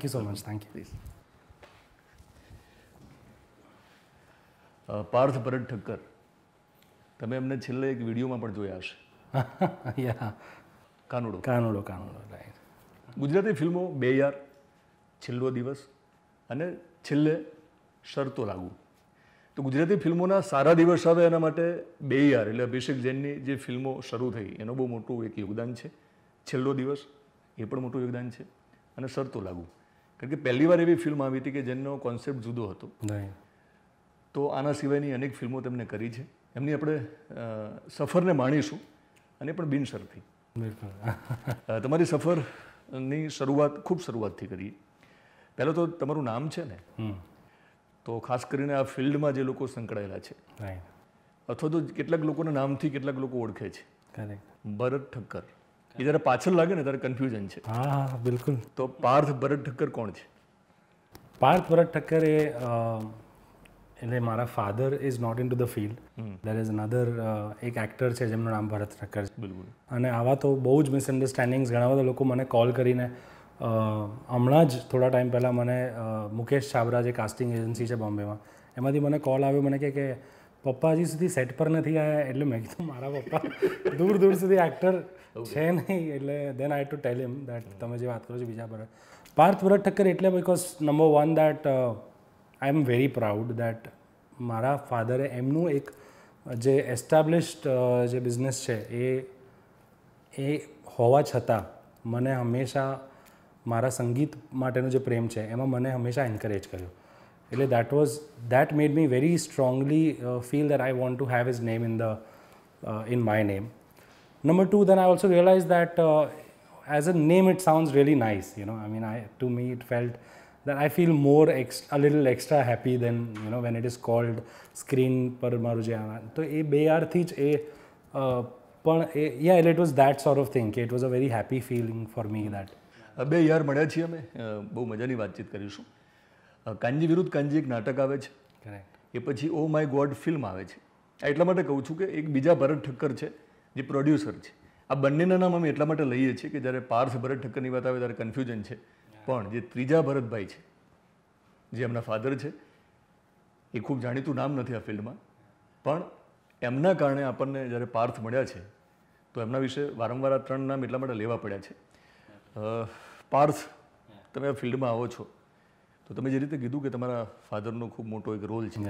thank you so much. Thank you. Please. Parth પરત ઠક્કર તમે એમને છેલ્લે એક વિડીયોમાં પણ જોયા હશે યા કાનુડો કાનુડો કાનુડો ગુજરાતી ફિલ્મો બે યાર છેલ્લો દિવસ અને છેલ્લે શરતો લાગુ તો ગુજરાતી ફિલ્મોના સારા દિવસ આવે એના માટે બે યાર એટલે અભિષેક જૈનની જે ફિલ્મો શરૂ થઈ એનું બહુ મોટું એક યોગદાન છે છેલ્લો દિવસ એ પણ મોટું યોગદાન છે અને શરતો લાગુ કારણ કે પહેલી વાર એવી ફિલ્મ આવી હતી કે જેનો કોન્સેપ્ટ જુદો હતો તો આના સિવાયની અનેક ફિલ્મો તેમણે કરી છે એમની આપણે સફરને માણીશું અને પણ બિનશરતી તમારી સફરની શરૂઆત ખૂબ શરૂઆતથી કરીએ પહેલાં તો તમારું નામ છે ને તો ખાસ કરીને આ ફિલ્ડમાં જે લોકો સંકળાયેલા છે અથવા તો કેટલાક લોકોના નામથી કેટલાક લોકો ઓળખે છે ભરત ઠક્કર એ જ્યારે પાછળ લાગે ને ત્યારે કન્ફ્યુઝન છે હા બિલકુલ તો પાર્થ ભરત ઠક્કર કોણ છે પાર્થ ભરત ઠક્કર એ એટલે મારા father is not into the field there is another એક એક્ટર છે જેમનું નામ ભરત ઠક્કર છે બિલકુલ અને આવા તો બહુ જ મિસઅન્ડરસ્ટેન્ડિંગ્સ ઘણા બધા લોકો મને કોલ કરીને હમણાં જ થોડા ટાઈમ પહેલાં મને મુકેશ છાબરા જે કાસ્ટિંગ એજન્સી છે બોમ્બેમાં એમાંથી મને કોલ આવ્યો મને કે પપ્પા હજી સુધી સેટ પર નથી આવ્યા એટલે મેં કીધું મારા પપ્પા દૂર દૂર સુધી એક્ટર છે નહીં એટલે દેન આઈ ટુ ટેલ હિમ દેટ તમે જે વાત કરો છો બીજા પર પાર્થ વ્રત ઠક્કર એટલે because number one that I am very proud that મારા ફાધરે એમનું એક જે એસ્ટાબ્લિશ્ડ uh, જે બિઝનેસ છે એ એ હોવા છતાં મને હંમેશા મારા સંગીત માટેનો જે પ્રેમ છે એમાં મને હંમેશા એન્કરેજ કર્યો really that was that made me very strongly uh, feel that I want to have his name in the uh, in my name. Number two, then I also realized that uh, as a name it sounds really nice. You know, I mean, I to me it felt that I feel more a little extra happy than you know when it is called screen પર મારું જે તો એ બે આરથી જ એ પણ યા it was that sort of thing. It was a very happy feeling for me that. બે યાર મળ્યા છીએ અમે બહુ મજાની વાતચીત કરીશું કાંજી વિરુદ્ધ કાંજી એક નાટક આવે છે એ પછી ઓ માય ગોડ ફિલ્મ આવે છે આ એટલા માટે કહું છું કે એક બીજા ભરત ઠક્કર છે જે પ્રોડ્યુસર છે આ બંનેના નામ અમે એટલા માટે લઈએ છીએ કે જ્યારે પાર્થ ભરત ઠક્કરની વાત આવે ત્યારે કન્ફ્યુઝન છે પણ જે ત્રીજા ભરતભાઈ છે જે એમના ફાધર છે એ ખૂબ જાણીતું નામ નથી આ ફિલ્ડમાં પણ એમના કારણે આપણને જ્યારે પાર્થ મળ્યા છે તો એમના વિશે વારંવાર આ ત્રણ નામ એટલા માટે લેવા પડ્યા છે પાર્થ તમે આ ફિલ્ડમાં આવો છો તો તમે જે રીતે કીધું કે તમારા ફાધરનો ખૂબ મોટો એક રોલ છે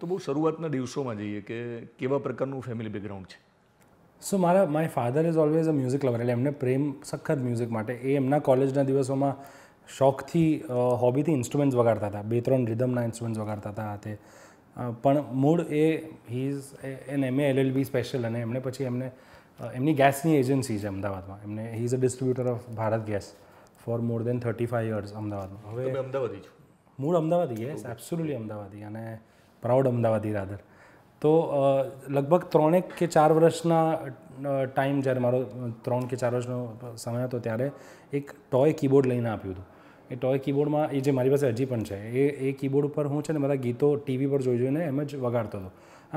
તો બહુ શરૂઆતના દિવસોમાં જઈએ કે કેવા પ્રકારનું ફેમિલી બેકગ્રાઉન્ડ છે સો મારા my father is always a music lover એટલે એમને પ્રેમ સખત મ્યુઝિક માટે એ એમના કોલેજના દિવસોમાં શોખથી હોબીથી ઇન્સ્ટ્રુમેન્ટ્સ વગાડતા હતા બે ત્રણ રિધમના ઇન્સ્ટ્રુમેન્ટ્સ વગાડતા હતા તે પણ મૂળ એ his is an M A B special અને એમણે પછી એમને એમની ગેસની એજન્સી છે અમદાવાદમાં એમને he is a distributor of Bharat gas for more than thirty five years અમદાવાદમાં હવે અમદાવાદી છું મૂળ અમદાવાદી યસ એબ્સોલ્યુટલી અમદાવાદી અને પ્રાઉડ અમદાવાદી રાધર તો લગભગ ત્રણેક કે ચાર વર્ષના ટાઈમ જ્યારે મારો ત્રણ કે ચાર વર્ષનો સમય હતો ત્યારે એક ટોય કીબોર્ડ લઈને આપ્યું હતું એ ટોય કીબોર્ડમાં એ જે મારી પાસે હજી પણ છે એ એ કીબોર્ડ ઉપર હું છે ને મારા ગીતો ટીવી પર જોઈ જોઈને એમ જ વગાડતો હતો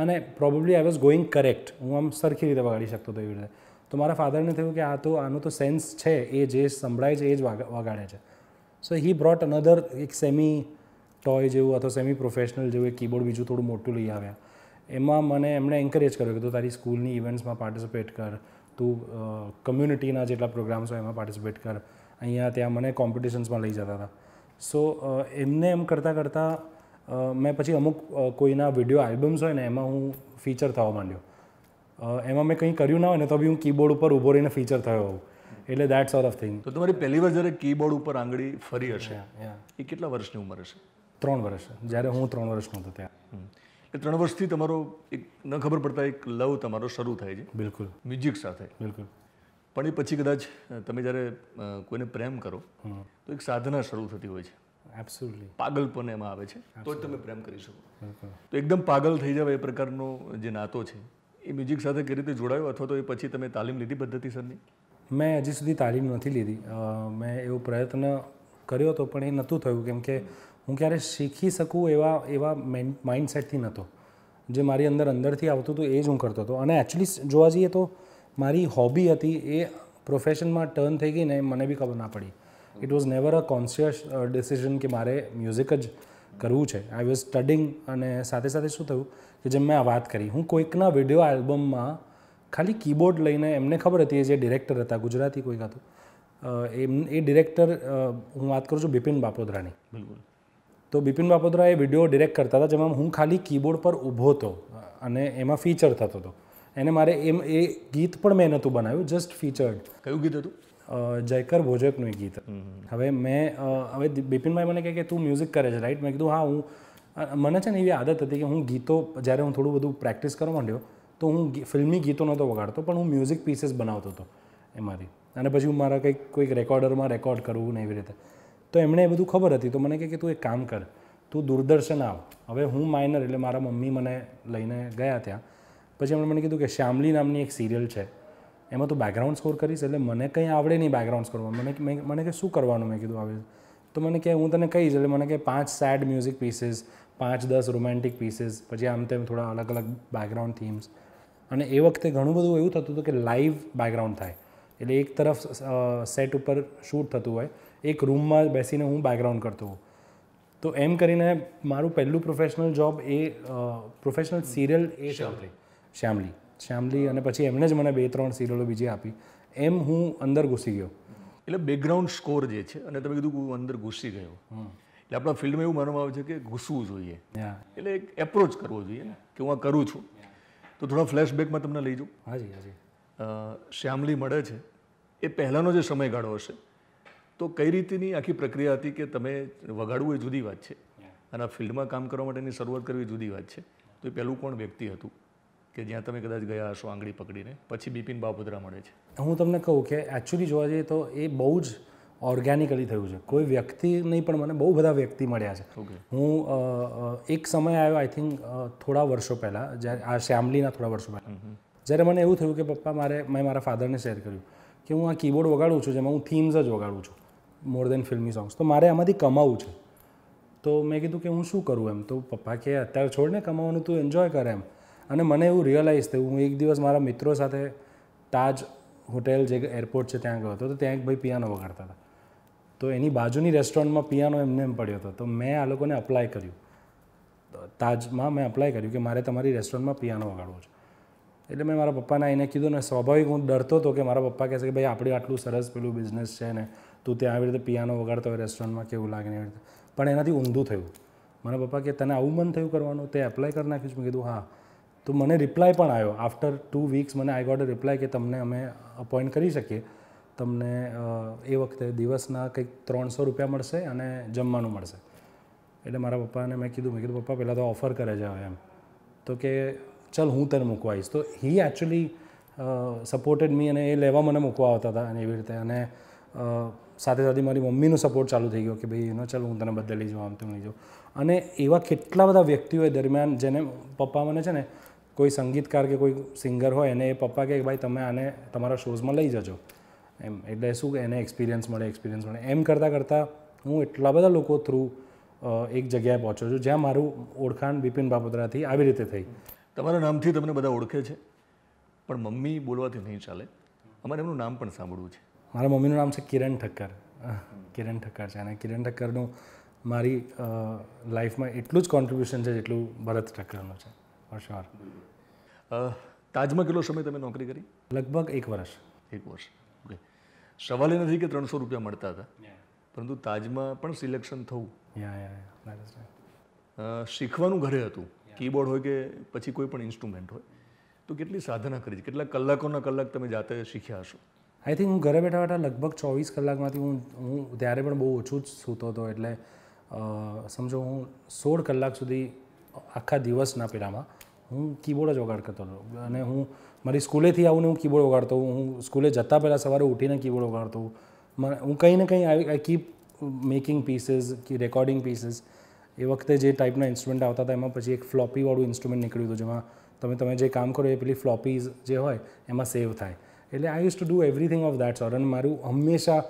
અને probably I was going correct હું આમ સરખી રીતે વગાડી શકતો હતો એવી રીતે તો મારા ફાધરને થયું કે આ તો આનું તો સેન્સ છે એ જે સંભળાય છે એ જ વગાડે છે સો હી બ્રોટ અનધર એક સેમી ટોય જેવું અથવા સેમી પ્રોફેશનલ જેવું એક કીબોર્ડ બીજું થોડું મોટું લઈ આવ્યા એમાં મને એમણે એન્કરેજ કર્યો કે તું તારી સ્કૂલની ઇવેન્ટ્સમાં પાર્ટિસિપેટ કર તું કમ્યુનિટીના જેટલા પ્રોગ્રામ્સ હોય એમાં પાર્ટિસિપેટ કર અહીંયા ત્યાં મને કોમ્પિટિશન્સમાં લઈ જતા હતા સો એમને એમ કરતાં કરતાં મેં પછી અમુક કોઈના વિડીયો આલ્બમ્સ હોય ને એમાં હું ફીચર થવા માંડ્યો એમાં મેં કંઈ કર્યું ના હોય ને તો બી હું કીબોર્ડ ઉપર ઊભો રહીને ફીચર થયો હોઉં એટલે દેટ સોર ઓફ થિંગ તો તમારી પહેલી વાર જ્યારે કીબોર્ડ ઉપર આંગળી ફરી હશે એ કેટલા વર્ષની ઉંમર હશે ત્રણ વર્ષ જ્યારે હું ત્રણ વર્ષનો હતો ત્યાં એટલે ત્રણ વર્ષથી તમારો એક ન ખબર પડતા એક લવ તમારો શરૂ થાય છે બિલકુલ મ્યુઝિક સાથે બિલકુલ પણ એ પછી કદાચ તમે જ્યારે કોઈને પ્રેમ કરો તો એક સાધના શરૂ થતી હોય છે એબ્સોલ્યુટલી પાગલપણ એમાં આવે છે તો જ તમે પ્રેમ કરી શકો તો એકદમ પાગલ થઈ જાવ એ પ્રકારનો જે નાતો છે એ મ્યુઝિક સાથે કઈ રીતે જોડાયું અથવા તો એ પછી તમે તાલીમ લીધી પદ્ધતિસરની મેં હજી સુધી તાલીમ નથી લીધી મેં એવો પ્રયત્ન કર્યો હતો પણ એ નહોતું થયું કેમ કે હું ક્યારે શીખી શકું એવા એવા માઇન્ડસેટથી નહોતો જે મારી અંદર અંદરથી આવતું હતું એ જ હું કરતો હતો અને એકચ્યુઅલી જોવા જઈએ તો મારી હોબી હતી એ પ્રોફેશનમાં ટર્ન થઈ ગઈ ને મને બી ખબર ના પડી it was never a conscious decision કે મારે મ્યુઝિક જ કરવું છે આઈ વોઝ સ્ટડિંગ અને સાથે સાથે શું થયું કે જેમ મેં આ વાત કરી હું કોઈકના વિડીયો આલ્બમમાં ખાલી કીબોર્ડ લઈને એમને ખબર હતી એ જે ડિરેક્ટર હતા ગુજરાતી કોઈક હતું એમ એ ડિરેક્ટર હું વાત કરું છું બિપિન બાપોદરાની બિલકુલ તો બિપિન બાપોદરા એ વિડીયો ડિરેક્ટ કરતા હતા જેમાં હું ખાલી કીબોર્ડ પર ઊભો હતો અને એમાં ફીચર થતો હતો એને મારે એમ એ ગીત પણ મેં નહોતું બનાવ્યું જસ્ટ ફીચર્ડ કયું ગીત હતું જયકર ભોજકનું એક ગીત હવે મેં હવે બિપિનભાઈ મને કહે કે તું મ્યુઝિક કરે છે રાઈટ મેં કીધું હા હું મને છે ને એવી આદત હતી કે હું ગીતો જ્યારે હું થોડું બધું પ્રેક્ટિસ કરવા માંડ્યો તો હું ફિલ્મી ગીતો નહોતો વગાડતો પણ હું મ્યુઝિક પીસીસ બનાવતો હતો એમાંથી અને પછી હું મારા કંઈક કોઈક રેકોર્ડરમાં રેકોર્ડ કરવું ને એવી રીતે તો એમણે એ બધું ખબર હતી તો મને કહે કે તું એક કામ કર તું દૂરદર્શન આવ હવે હું માઇનર એટલે મારા મમ્મી મને લઈને ગયા ત્યાં પછી એમણે મને કીધું કે શ્યામલી નામની એક સિરિયલ છે એમાં તો બેકગ્રાઉન્ડ સ્કોર કરીશ એટલે મને કંઈ આવડે નહીં બેકગ્રાઉન્ડ સ્કોરમાં મને મને કે શું કરવાનું મેં કીધું આવે તો મને કહે હું તને કહીશ એટલે મને કે પાંચ સેડ મ્યુઝિક પીસીસ પાંચ દસ રોમેન્ટિક પીસીસ પછી આમ તેમ થોડા અલગ અલગ બેકગ્રાઉન્ડ થીમ્સ અને એ વખતે ઘણું બધું એવું થતું હતું કે લાઈવ બેકગ્રાઉન્ડ થાય એટલે એક તરફ સેટ ઉપર શૂટ થતું હોય એક રૂમમાં બેસીને હું બેકગ્રાઉન્ડ કરતો હોઉં તો એમ કરીને મારું પહેલું પ્રોફેશનલ જોબ એ પ્રોફેશનલ સિરિયલ એ શ્યામલી શ્યામલી શ્યામલી અને પછી એમણે જ મને બે ત્રણ સિરિયલો બીજી આપી એમ હું અંદર ઘૂસી ગયો એટલે બેકગ્રાઉન્ડ સ્કોર જે છે અને તમે કીધું હું અંદર ઘૂસી ગયો એટલે આપણા ફિલ્ડમાં એવું માનવામાં આવે છે કે ઘૂસવું જોઈએ એટલે એક એપ્રોચ કરવો જોઈએ ને કે હું આ કરું છું તો થોડા ફ્લેશબેકમાં તમને લઈ જાઉં હાજી હાજી શ્યામલી મળે છે એ પહેલાંનો જે સમયગાળો હશે તો કઈ રીતની આખી પ્રક્રિયા હતી કે તમે વગાડવું એ જુદી વાત છે અને ફિલ્ડમાં કામ કરવા માટેની શરૂઆત કરવી જુદી વાત છે તો એ પહેલું કોણ વ્યક્તિ હતું કે જ્યાં તમે કદાચ ગયા હશો આંગળી પકડીને પછી બિપિન બાપોદરા મળે છે હું તમને કહું કે એકચ્યુઅલી જોવા જઈએ તો એ બહુ જ ઓર્ગેનિકલી થયું છે કોઈ વ્યક્તિ નહીં પણ મને બહુ બધા વ્યક્તિ મળ્યા છે હું એક સમય આવ્યો આઈ થિંક થોડા વર્ષો પહેલાં જ્યારે આ શ્યામલીના થોડા વર્ષો પહેલાં જ્યારે મને એવું થયું કે પપ્પા મારે મેં મારા ફાધરને શેર કર્યું કે હું આ કીબોર્ડ વગાડું છું જેમાં હું થીમ્સ જ વગાડું છું મોર દેન ફિલ્મી સોંગ્સ તો મારે આમાંથી કમાવું છે તો મેં કીધું કે હું શું કરું એમ તો પપ્પા કે અત્યારે છોડને કમાવાનું તું એન્જોય કરે એમ અને મને એવું રિયલાઇઝ થયું હું એક દિવસ મારા મિત્રો સાથે તાજ હોટેલ જે એરપોર્ટ છે ત્યાં ગયો હતો તો ત્યાં એક ભાઈ પિયાનો વગાડતા હતા તો એની બાજુની રેસ્ટોરન્ટમાં પિયાનો એમને એમ પડ્યો હતો તો મેં આ લોકોને અપ્લાય કર્યું તાજમાં મેં અપ્લાય કર્યું કે મારે તમારી રેસ્ટોરન્ટમાં પિયાનો વગાડવો છે એટલે મેં મારા પપ્પાને એને કીધું ને સ્વાભાવિક હું ડરતો હતો કે મારા પપ્પા કહેશે કે ભાઈ આપણે આટલું સરસ પેલું બિઝનેસ છે ને તું ત્યાં આવી રીતે પિયાનો વગાડતો હોય રેસ્ટોરન્ટમાં કેવું લાગે ને એવી રીતે પણ એનાથી ઊંધું થયું મારા પપ્પા કે તને આવું મન થયું કરવાનું તે એપ્લાય કરી નાખ્યું છે મેં કીધું હા તો મને રિપ્લાય પણ આવ્યો આફ્ટર ટુ વીક્સ મને આઈ ગોટ અ રિપ્લાય કે તમને અમે અપોઇન્ટ કરી શકીએ તમને એ વખતે દિવસના કંઈક ત્રણસો રૂપિયા મળશે અને જમવાનું મળશે એટલે મારા પપ્પાને મેં કીધું મેં કીધું પપ્પા પહેલાં તો ઓફર કરે છે એમ તો કે ચલ હું તને મૂકવા આવીશ તો હી એકચ્યુઅલી સપોર્ટેડ મી અને એ લેવા મને મૂકવા આવતા હતા અને એવી રીતે અને સાથે સાથે મારી મમ્મીનો સપોર્ટ ચાલુ થઈ ગયો કે ભાઈ એનો ચાલ હું તને બદલી લઈ જાઉં આમ તેમ લઈ જાઉં અને એવા કેટલા બધા વ્યક્તિઓ દરમિયાન જેને પપ્પા મને છે ને કોઈ સંગીતકાર કે કોઈ સિંગર હોય એને એ પપ્પા કહે કે ભાઈ તમે આને તમારા શોઝમાં લઈ જજો એમ એટલે શું એને એક્સપિરિયન્સ મળે એક્સપિરિયન્સ મળે એમ કરતાં કરતાં હું એટલા બધા લોકો થ્રુ એક જગ્યાએ પહોંચ્યો છું જ્યાં મારું ઓળખાણ બિપિન બાપોદરાથી આવી રીતે થઈ તમારા નામથી તમને બધા ઓળખે છે પણ મમ્મી બોલવાથી નહીં ચાલે અમારે એમનું નામ પણ સાંભળવું છે મારા મમ્મીનું નામ છે કિરણ ઠક્કર કિરણ ઠક્કર છે અને કિરણ ઠક્કરનું મારી લાઈફમાં એટલું જ કોન્ટ્રીબ્યુશન છે જેટલું ભરત ઠક્કરનું છે ફોર શ્યોર તાજમાં કેટલો સમય તમે નોકરી કરી લગભગ એક વર્ષ એક વર્ષ ઓકે સવાલ એ નથી કે ત્રણસો રૂપિયા મળતા હતા પરંતુ તાજમાં પણ સિલેક્શન થવું શીખવાનું ઘરે હતું કીબોર્ડ હોય કે પછી કોઈ પણ ઇન્સ્ટ્રુમેન્ટ હોય તો કેટલી સાધના કરી છે કેટલા કલાકોના કલાક તમે જાતે શીખ્યા હશો આઈ થિંક હું ઘરે બેઠા બેઠા લગભગ ચોવીસ કલાકમાંથી હું હું ત્યારે પણ બહુ ઓછું જ સૂતો હતો એટલે સમજો હું સોળ કલાક સુધી આખા દિવસના પેલામાં હું કીબોર્ડ જ વગાડતો હતો અને હું મારી સ્કૂલેથી આવું હું કીબોર્ડ વગાડતો હું સ્કૂલે જતાં પહેલાં સવારે ઉઠીને કીબોર્ડ વગાડતો મને હું કંઈ ને કંઈ આઈ કીપ મેકિંગ પીસીસ કે રેકોર્ડિંગ પીસીસ એ વખતે જે ટાઈપના ઇન્સ્ટ્રુમેન્ટ આવતા હતા એમાં પછી એક ફ્લોપીવાળું ઇન્સ્ટ્રુમેન્ટ નીકળ્યું હતું જેમાં તમે તમે જે કામ કરો એ પેલી ફ્લોપીઝ જે હોય એમાં સેવ થાય એટલે I use to do everything of that sort અને મારું હંમેશા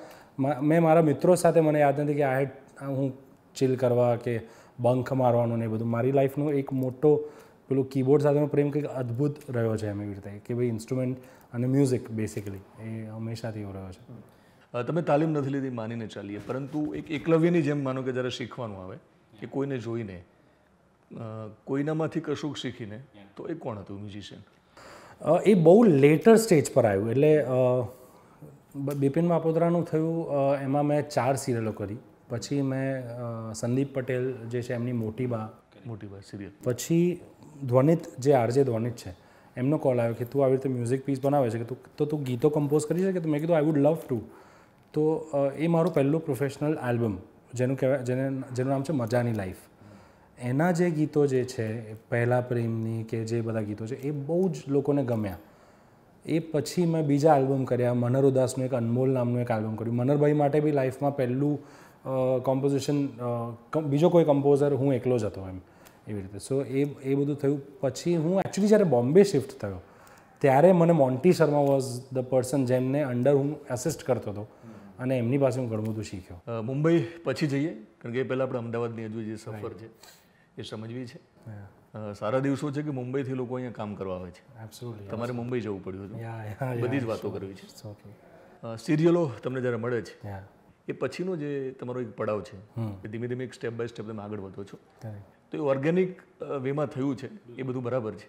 મેં મારા મિત્રો સાથે મને યાદ નથી કે આ હું ચિલ કરવા કે બંખ મારવાનું ને એ બધું મારી લાઈફનું એક મોટો પેલું કીબોર્ડ સાથેનો પ્રેમ કંઈક અદ્ભુત રહ્યો છે એમ એવી રીતે કે ભાઈ ઇન્સ્ટ્રુમેન્ટ અને મ્યુઝિક બેસિકલી એ હંમેશાથી એવો રહ્યો છે તમે તાલીમ નથી લીધી માનીને ચાલીએ પરંતુ એક એકલવ્યની જેમ માનો કે જ્યારે શીખવાનું આવે કે કોઈને જોઈને કોઈનામાંથી કશુંક શીખીને તો એ કોણ હતું મ્યુઝિશિયન એ બહુ લેટર સ્ટેજ પર આવ્યું એટલે બિપિન માપોદરાનું થયું એમાં મેં ચાર સિરિયલો કરી પછી મેં સંદીપ પટેલ જે છે એમની મોટી બા મોટી બા સિરિયલ પછી ધ્વનિત જે આરજે ધ્વનિત છે એમનો કોલ આવ્યો કે તું આવી રીતે મ્યુઝિક પીસ બનાવે છે કે તું તો તું ગીતો કમ્પોઝ કરી શકે તો મેં કીધું આઈ વુડ લવ ટુ તો એ મારું પહેલું પ્રોફેશનલ આલ્બમ જેનું કહેવાય જેને જેનું નામ છે મજાની લાઈફ એના જે ગીતો જે છે પહેલાં પ્રેમની કે જે બધા ગીતો છે એ બહુ જ લોકોને ગમ્યા એ પછી મેં બીજા આલ્બમ કર્યા મનર ઉદાસનું એક અનમોલ નામનું એક આલ્બમ કર્યું મનરભાઈ માટે બી લાઈફમાં પહેલું કોમ્પોઝિશન બીજો કોઈ કમ્પોઝર હું એકલો જ હતો એમ એવી રીતે સો એ એ બધું થયું પછી હું એકચ્યુઅલી જ્યારે બોમ્બે શિફ્ટ થયો ત્યારે મને Monty Sharma was the person જેમને અંડર હું એસિસ્ટ કરતો હતો અને એમની પાસે હું ઘણું બધું શીખ્યો મુંબઈ પછી જઈએ કારણ કે એ પહેલાં આપણે અમદાવાદની હજુ જે સફર છે એ સમજવી છે સારા દિવસો છે કે મુંબઈથી લોકો અહીંયા કામ કરવા આવે છે તમારે મુંબઈ જવું પડ્યું હતું બધી જ વાતો કરવી છે સિરિયલો તમને જ્યારે મળે છે એ પછીનો જે તમારો એક પડાવ છે ધીમે ધીમે એક સ્ટેપ બાય સ્ટેપ તમે આગળ વધો છો તો એ ઓર્ગેનિક વેમાં થયું છે એ બધું બરાબર છે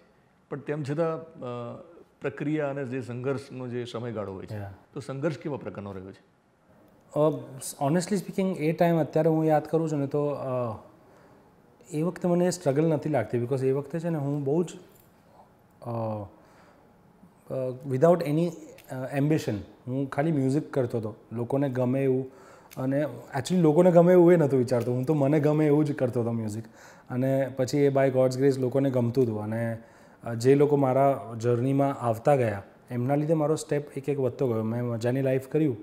પણ તેમ છતાં પ્રક્રિયા અને જે સંઘર્ષનો જે સમયગાળો હોય છે તો સંઘર્ષ કેવા પ્રકારનો રહ્યો છે ઓનેસ્ટલી સ્પીકિંગ એ ટાઈમ અત્યારે હું યાદ કરું છું ને તો એ વખતે મને સ્ટ્રગલ નથી લાગતી બિકોઝ એ વખતે છે ને હું બહુ જ વિધાઉટ એની એમ્બિશન હું ખાલી મ્યુઝિક કરતો હતો લોકોને ગમે એવું અને એકચ્યુઅલી લોકોને ગમે એવું એ નહોતું વિચારતો હું તો મને ગમે એવું જ કરતો હતો મ્યુઝિક અને પછી એ બાય ગોડ્સ ગ્રેસ લોકોને ગમતું હતું અને જે લોકો મારા જર્નીમાં આવતા ગયા એમના લીધે મારો સ્ટેપ એક એક વધતો ગયો મેં મજાની લાઈફ કર્યું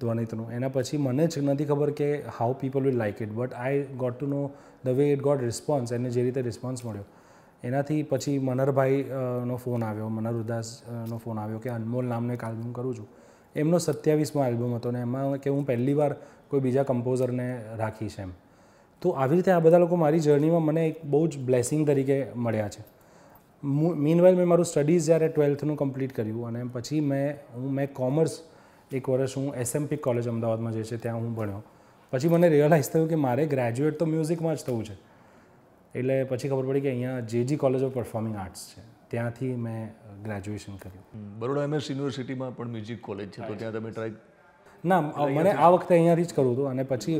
ધ્વનિતનું એના પછી મને જ નથી ખબર કે how people will like it but I got to know the way it got response એને જે રીતે રિસ્પોન્સ મળ્યો એનાથી પછી મનરભાઈનો ફોન આવ્યો મનર ઉદાસનો ફોન આવ્યો કે અનમોલ નામનો એક આલ્બમ કરું છું એમનો સત્યાવીસમો આલ્બમ હતો ને એમાં કે હું પહેલી વાર કોઈ બીજા કમ્પોઝરને રાખીશ એમ તો આવી રીતે આ બધા લોકો મારી જર્નીમાં મને એક બહુ જ બ્લેસિંગ તરીકે મળ્યા છે મીનવાઇલ મેં મારું સ્ટડીઝ જ્યારે ટ્વેલ્થનું કમ્પ્લીટ કર્યું અને પછી મેં હું મેં કોમર્સ એક વર્ષ હું એસએમપી કોલેજ અમદાવાદમાં જે છે ત્યાં હું ભણ્યો પછી મને રિયલાઇઝ થયું કે મારે ગ્રેજ્યુએટ તો મ્યુઝિકમાં જ થવું છે એટલે પછી ખબર પડી કે અહીંયા જે G college of performing arts છે ત્યાંથી મેં ગ્રેજ્યુએશન કર્યું બરોડા એમએસ યુનિવર્સિટીમાં પણ મ્યુઝિક કોલેજ છે તો ત્યાં તમે ટ્રાય ના મને આ વખતે અહીંયાથી જ કરવું હતું અને પછી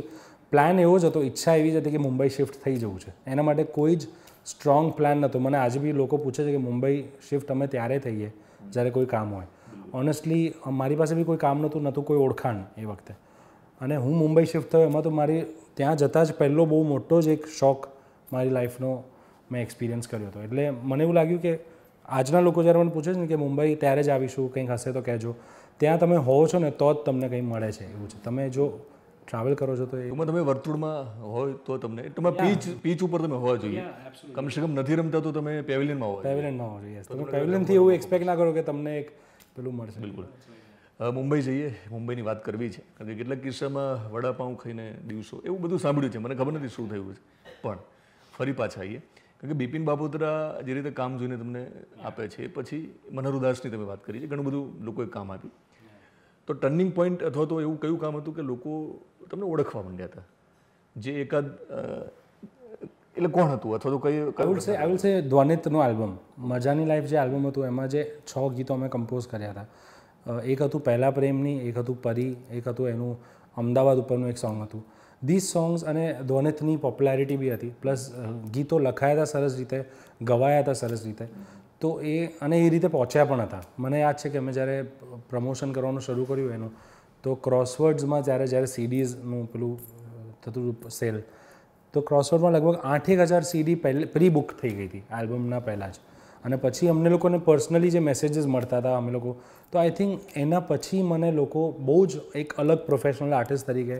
પ્લાન એવો જ હતો ઈચ્છા એવી જ હતી કે મુંબઈ શિફ્ટ થઈ જવું છે એના માટે કોઈ જ સ્ટ્રોંગ પ્લાન નહોતો મને આજે બી લોકો પૂછે છે કે મુંબઈ શિફ્ટ અમે ત્યારે થઈએ જ્યારે કોઈ કામ હોય ઓનેસ્ટલી મારી પાસે બી કોઈ કામ નહોતું નહોતું કોઈ ઓળખાણ એ વખતે અને હું મુંબઈ શિફ્ટ થયો એમાં તો મારી ત્યાં જતાં જ પહેલો બહુ મોટો જ એક શોખ મારી લાઈફનો મેં એક્સપિરિયન્સ કર્યો હતો એટલે મને એવું લાગ્યું કે આજના લોકો જ્યારે મને પૂછે છે ને કે મુંબઈ ત્યારે જ આવીશું કંઈક હશે તો કહેજો ત્યાં તમે હોવ છો ને તો જ તમને કંઈ મળે છે એવું છે તમે જો ટ્રાવેલ કરો છો તો એમાં તમે વર્તુળમાં હોય તો તમને તમે પીચ પીચ ઉપર તમે હોવા જોઈએ કમસે કમ નથી રમતા તો તમે પેવેલિયનમાં હોય પેવેલિયનમાં હોવા જોઈએ તમે પેવેલિયનથી એવું એક્સપેક્ટ ના કરો કે તમને એક પેલું મળશે બિલકુલ મુંબઈ જઈએ મુંબઈની વાત કરવી છે કારણ કે કેટલાક કિસ્સામાં વડાપાઉં ખાઈને દિવસો એવું બધું સાંભળ્યું છે મને ખબર નથી શું થયું છે પણ ફરી પાછા આવીએ કારણ કે બિપિન બાબોતરા જે રીતે કામ જોઈને તમને આપે છે પછી મનહર તમે વાત કરી છે ઘણું બધું લોકોએ કામ આપ્યું તો ટર્નિંગ પોઈન્ટ અથવા તો એવું કયું કામ હતું કે લોકો તમને ઓળખવા માંડ્યા હતા જે એકાદ એટલે કોણ હતું અથવા તો કયું છે વુડ છે આઈ ધ્વનિતનું આલ્બમ મજાની લાઈફ જે આલ્બમ હતું એમાં જે છ ગીતો અમે કમ્પોઝ કર્યા હતા એક હતું પહેલા પ્રેમની એક હતું પરી એક હતું એનું અમદાવાદ ઉપરનું એક સોંગ હતું ધીસ સોંગ્સ અને ધ્વનિતની પોપ્યુલારિટી બી હતી પ્લસ ગીતો લખાયા હતા સરસ રીતે ગવાયા હતા સરસ રીતે તો એ અને એ રીતે પહોંચ્યા પણ હતા મને યાદ છે કે અમે જ્યારે પ્રમોશન કરવાનું શરૂ કર્યું એનું તો ક્રોસવર્ડ્સમાં જ્યારે જ્યારે સીડીઝનું પેલું થતું સેલ તો ક્રોસવર્ડમાં લગભગ આઠેક હજાર સીડી પહેલે પ્રી બુક થઈ ગઈ હતી આલ્બમના પહેલાં જ અને પછી અમને લોકોને પર્સનલી જે મેસેજીસ મળતા હતા અમે લોકો તો આઈ થિંક એના પછી મને લોકો બહુ જ એક અલગ પ્રોફેશનલ આર્ટિસ્ટ તરીકે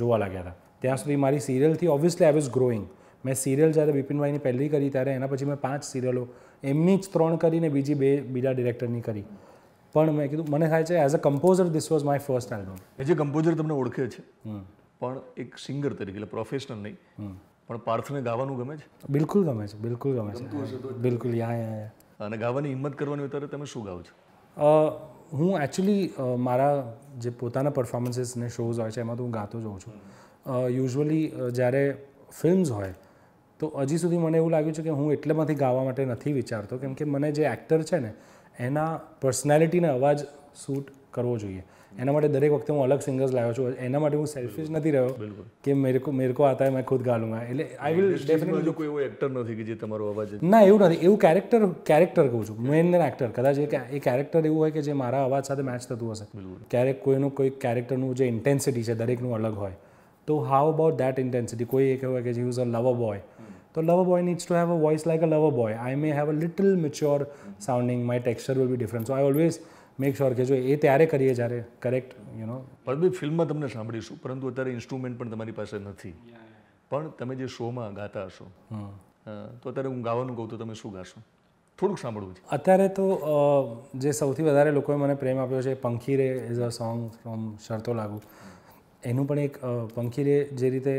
જોવા લાગ્યા હતા ત્યાં સુધી મારી સિરિયલથી ઓબ્વિયસલી આઈ વોઝ ગ્રોઈંગ મેં સિરિયલ જ્યારે બિપિનભાઈની પહેલી કરી ત્યારે એના પછી મેં પાંચ સિરિયલો એમની જ ત્રણ કરીને બીજી બે બીજા ડિરેક્ટરની કરી પણ મેં કીધું મને થાય છે as a composer this was my first album as જે કમ્પોઝર તમને ઓળખે છે પણ એક સિંગર તરીકે એટલે પ્રોફેશનલ નહીં પણ પાર્થને ગાવાનું ગમે છે બિલકુલ ગમે છે બિલકુલ ગમે છે બિલકુલ યા યા અને ગાવાની હિંમત કરવાની હોય ત્યારે તમે શું ગાવ છો હું એકચ્યુઅલી મારા જે પોતાના પરફોર્મન્સીસ ને શોઝ હોય છે એમાં તો હું ગાતો જ હોઉં છું યુઝ્યુઅલી જ્યારે ફિલ્મ્સ હોય તો હજી સુધી મને એવું લાગ્યું છે કે હું એટલેમાંથી ગાવા માટે નથી વિચારતો કેમ કે મને જે એક્ટર છે ને એના પર્સનાલિટીને અવાજ સૂટ કરવો જોઈએ એના માટે દરેક વખતે હું અલગ સિંગર્સ લાવ્યો છું એના માટે હું સેલ્ફિશ નથી રહ્યો કે મેરે કો મેરે આતા હે મેં ખુદ ગા લૂંગા એટલે આઈ વિલ ડેફિનેટલી કોઈ એવો એક્ટર નથી કે જે તમારો અવાજ ના એવું નથી એવું કેરેક્ટર કેરેક્ટર કહું છું મેઇન એક્ટર કદાચ એ એ કેરેક્ટર એવું હોય કે જે મારા અવાજ સાથે મેચ થતું હશે ક્યારેક કોઈનું કોઈ કેરેક્ટરનું જે ઇન્ટેન્સિટી છે દરેકનું અલગ હોય તો હાઉ અબાઉટ દેટ ઇન્ટેન્સિટી કોઈ એક એવું હોય કે જે યુઝ અ લવ બોય તો love boy needs to have a voice like a lover boy. I may have a little mature sounding, my texture will be different. So I always make sure કે જો એ ત્યારે કરીએ જ્યારે correct you know પરબી ફિલ્મમાં તમને સાંભળીશું પરંતુ અત્યારે instrument પણ તમારી પાસે નથી પણ તમે જે શોમાં ગાતા હશો તો અત્યારે હું ગાવાનું કહું તો તમે શું ગાશો થોડુંક સાંભળવું છે અત્યારે તો જે સૌથી વધારે લોકોએ મને પ્રેમ આપ્યો છે પંખી રે ઇઝ અ સોંગ ફ્રોમ શરતો લાગુ એનું પણ એક પંખી રે જે રીતે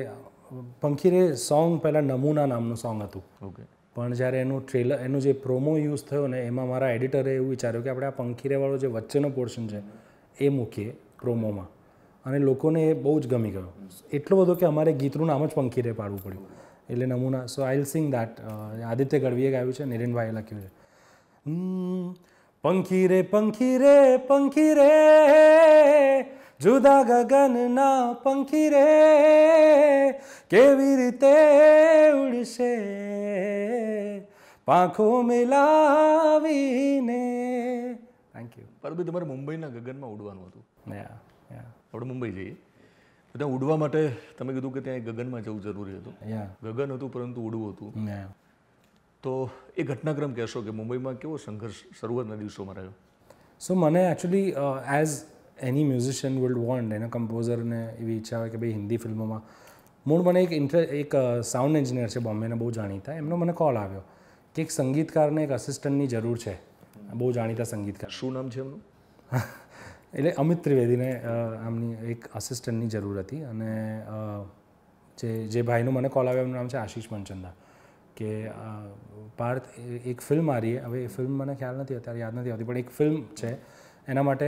પંખીરે સોંગ પહેલાં નમૂના નામનું સોંગ હતું ઓકે પણ જ્યારે એનું ટ્રેલર એનું જે પ્રોમો યુઝ થયો ને એમાં મારા એડિટરે એવું વિચાર્યું કે આપણે આ પંખીરેવાળો જે વચ્ચેનો પોર્શન છે એ મૂકીએ પ્રોમોમાં અને લોકોને એ બહુ જ ગમી ગયો એટલો બધો કે અમારે ગીતનું નામ જ પંખીરે પાડવું પડ્યું એટલે નમૂના so I'll sing that Aditya ગઢવીએ ગાયું છે નિરેનભાઈએ લખ્યું છે પંખી રે પંખી રે પંખી રે જુદા ગગનના પંખી રે કેવી રીતે ઉડશે પાંખો મિલાવીને થેન્ક યુ પરબી તમારે મુંબઈના ગગનમાં ઉડવાનું હતું આપણે મુંબઈ જઈએ ત્યાં ઉડવા માટે તમે કીધું કે ત્યાં ગગનમાં જવું જરૂરી હતું ગગન હતું પરંતુ ઉડવું હતું તો એ ઘટનાક્રમ કહેશો કે મુંબઈમાં કેવો સંઘર્ષ શરૂઆતના દિવસોમાં રહ્યો સો મને actually as uh, any musician would want એના કમ્પોઝરને એવી ઈચ્છા હોય કે ભાઈ હિન્દી ફિલ્મોમાં મૂળ મને એક ઇન્ટર એક સાઉન્ડ એન્જિનિયર છે બોમ્બેના બહુ જાણીતા એમનો મને કોલ આવ્યો કે એક સંગીતકારને એક અસિસ્ટન્ટની જરૂર છે બહુ જાણીતા સંગીતકાર શું નામ છે એમનું એટલે અમિત ત્રિવેદીને આમની એક અસિસ્ટન્ટની જરૂર હતી અને જે જે ભાઈનો મને કોલ આવ્યો એમનું નામ છે આશીષ મનચંદા કે પાર્થ એક ફિલ્મ આ રહી હવે એ ફિલ્મ મને ખ્યાલ નથી અત્યારે યાદ નથી આવતી પણ એક ફિલ્મ છે એના માટે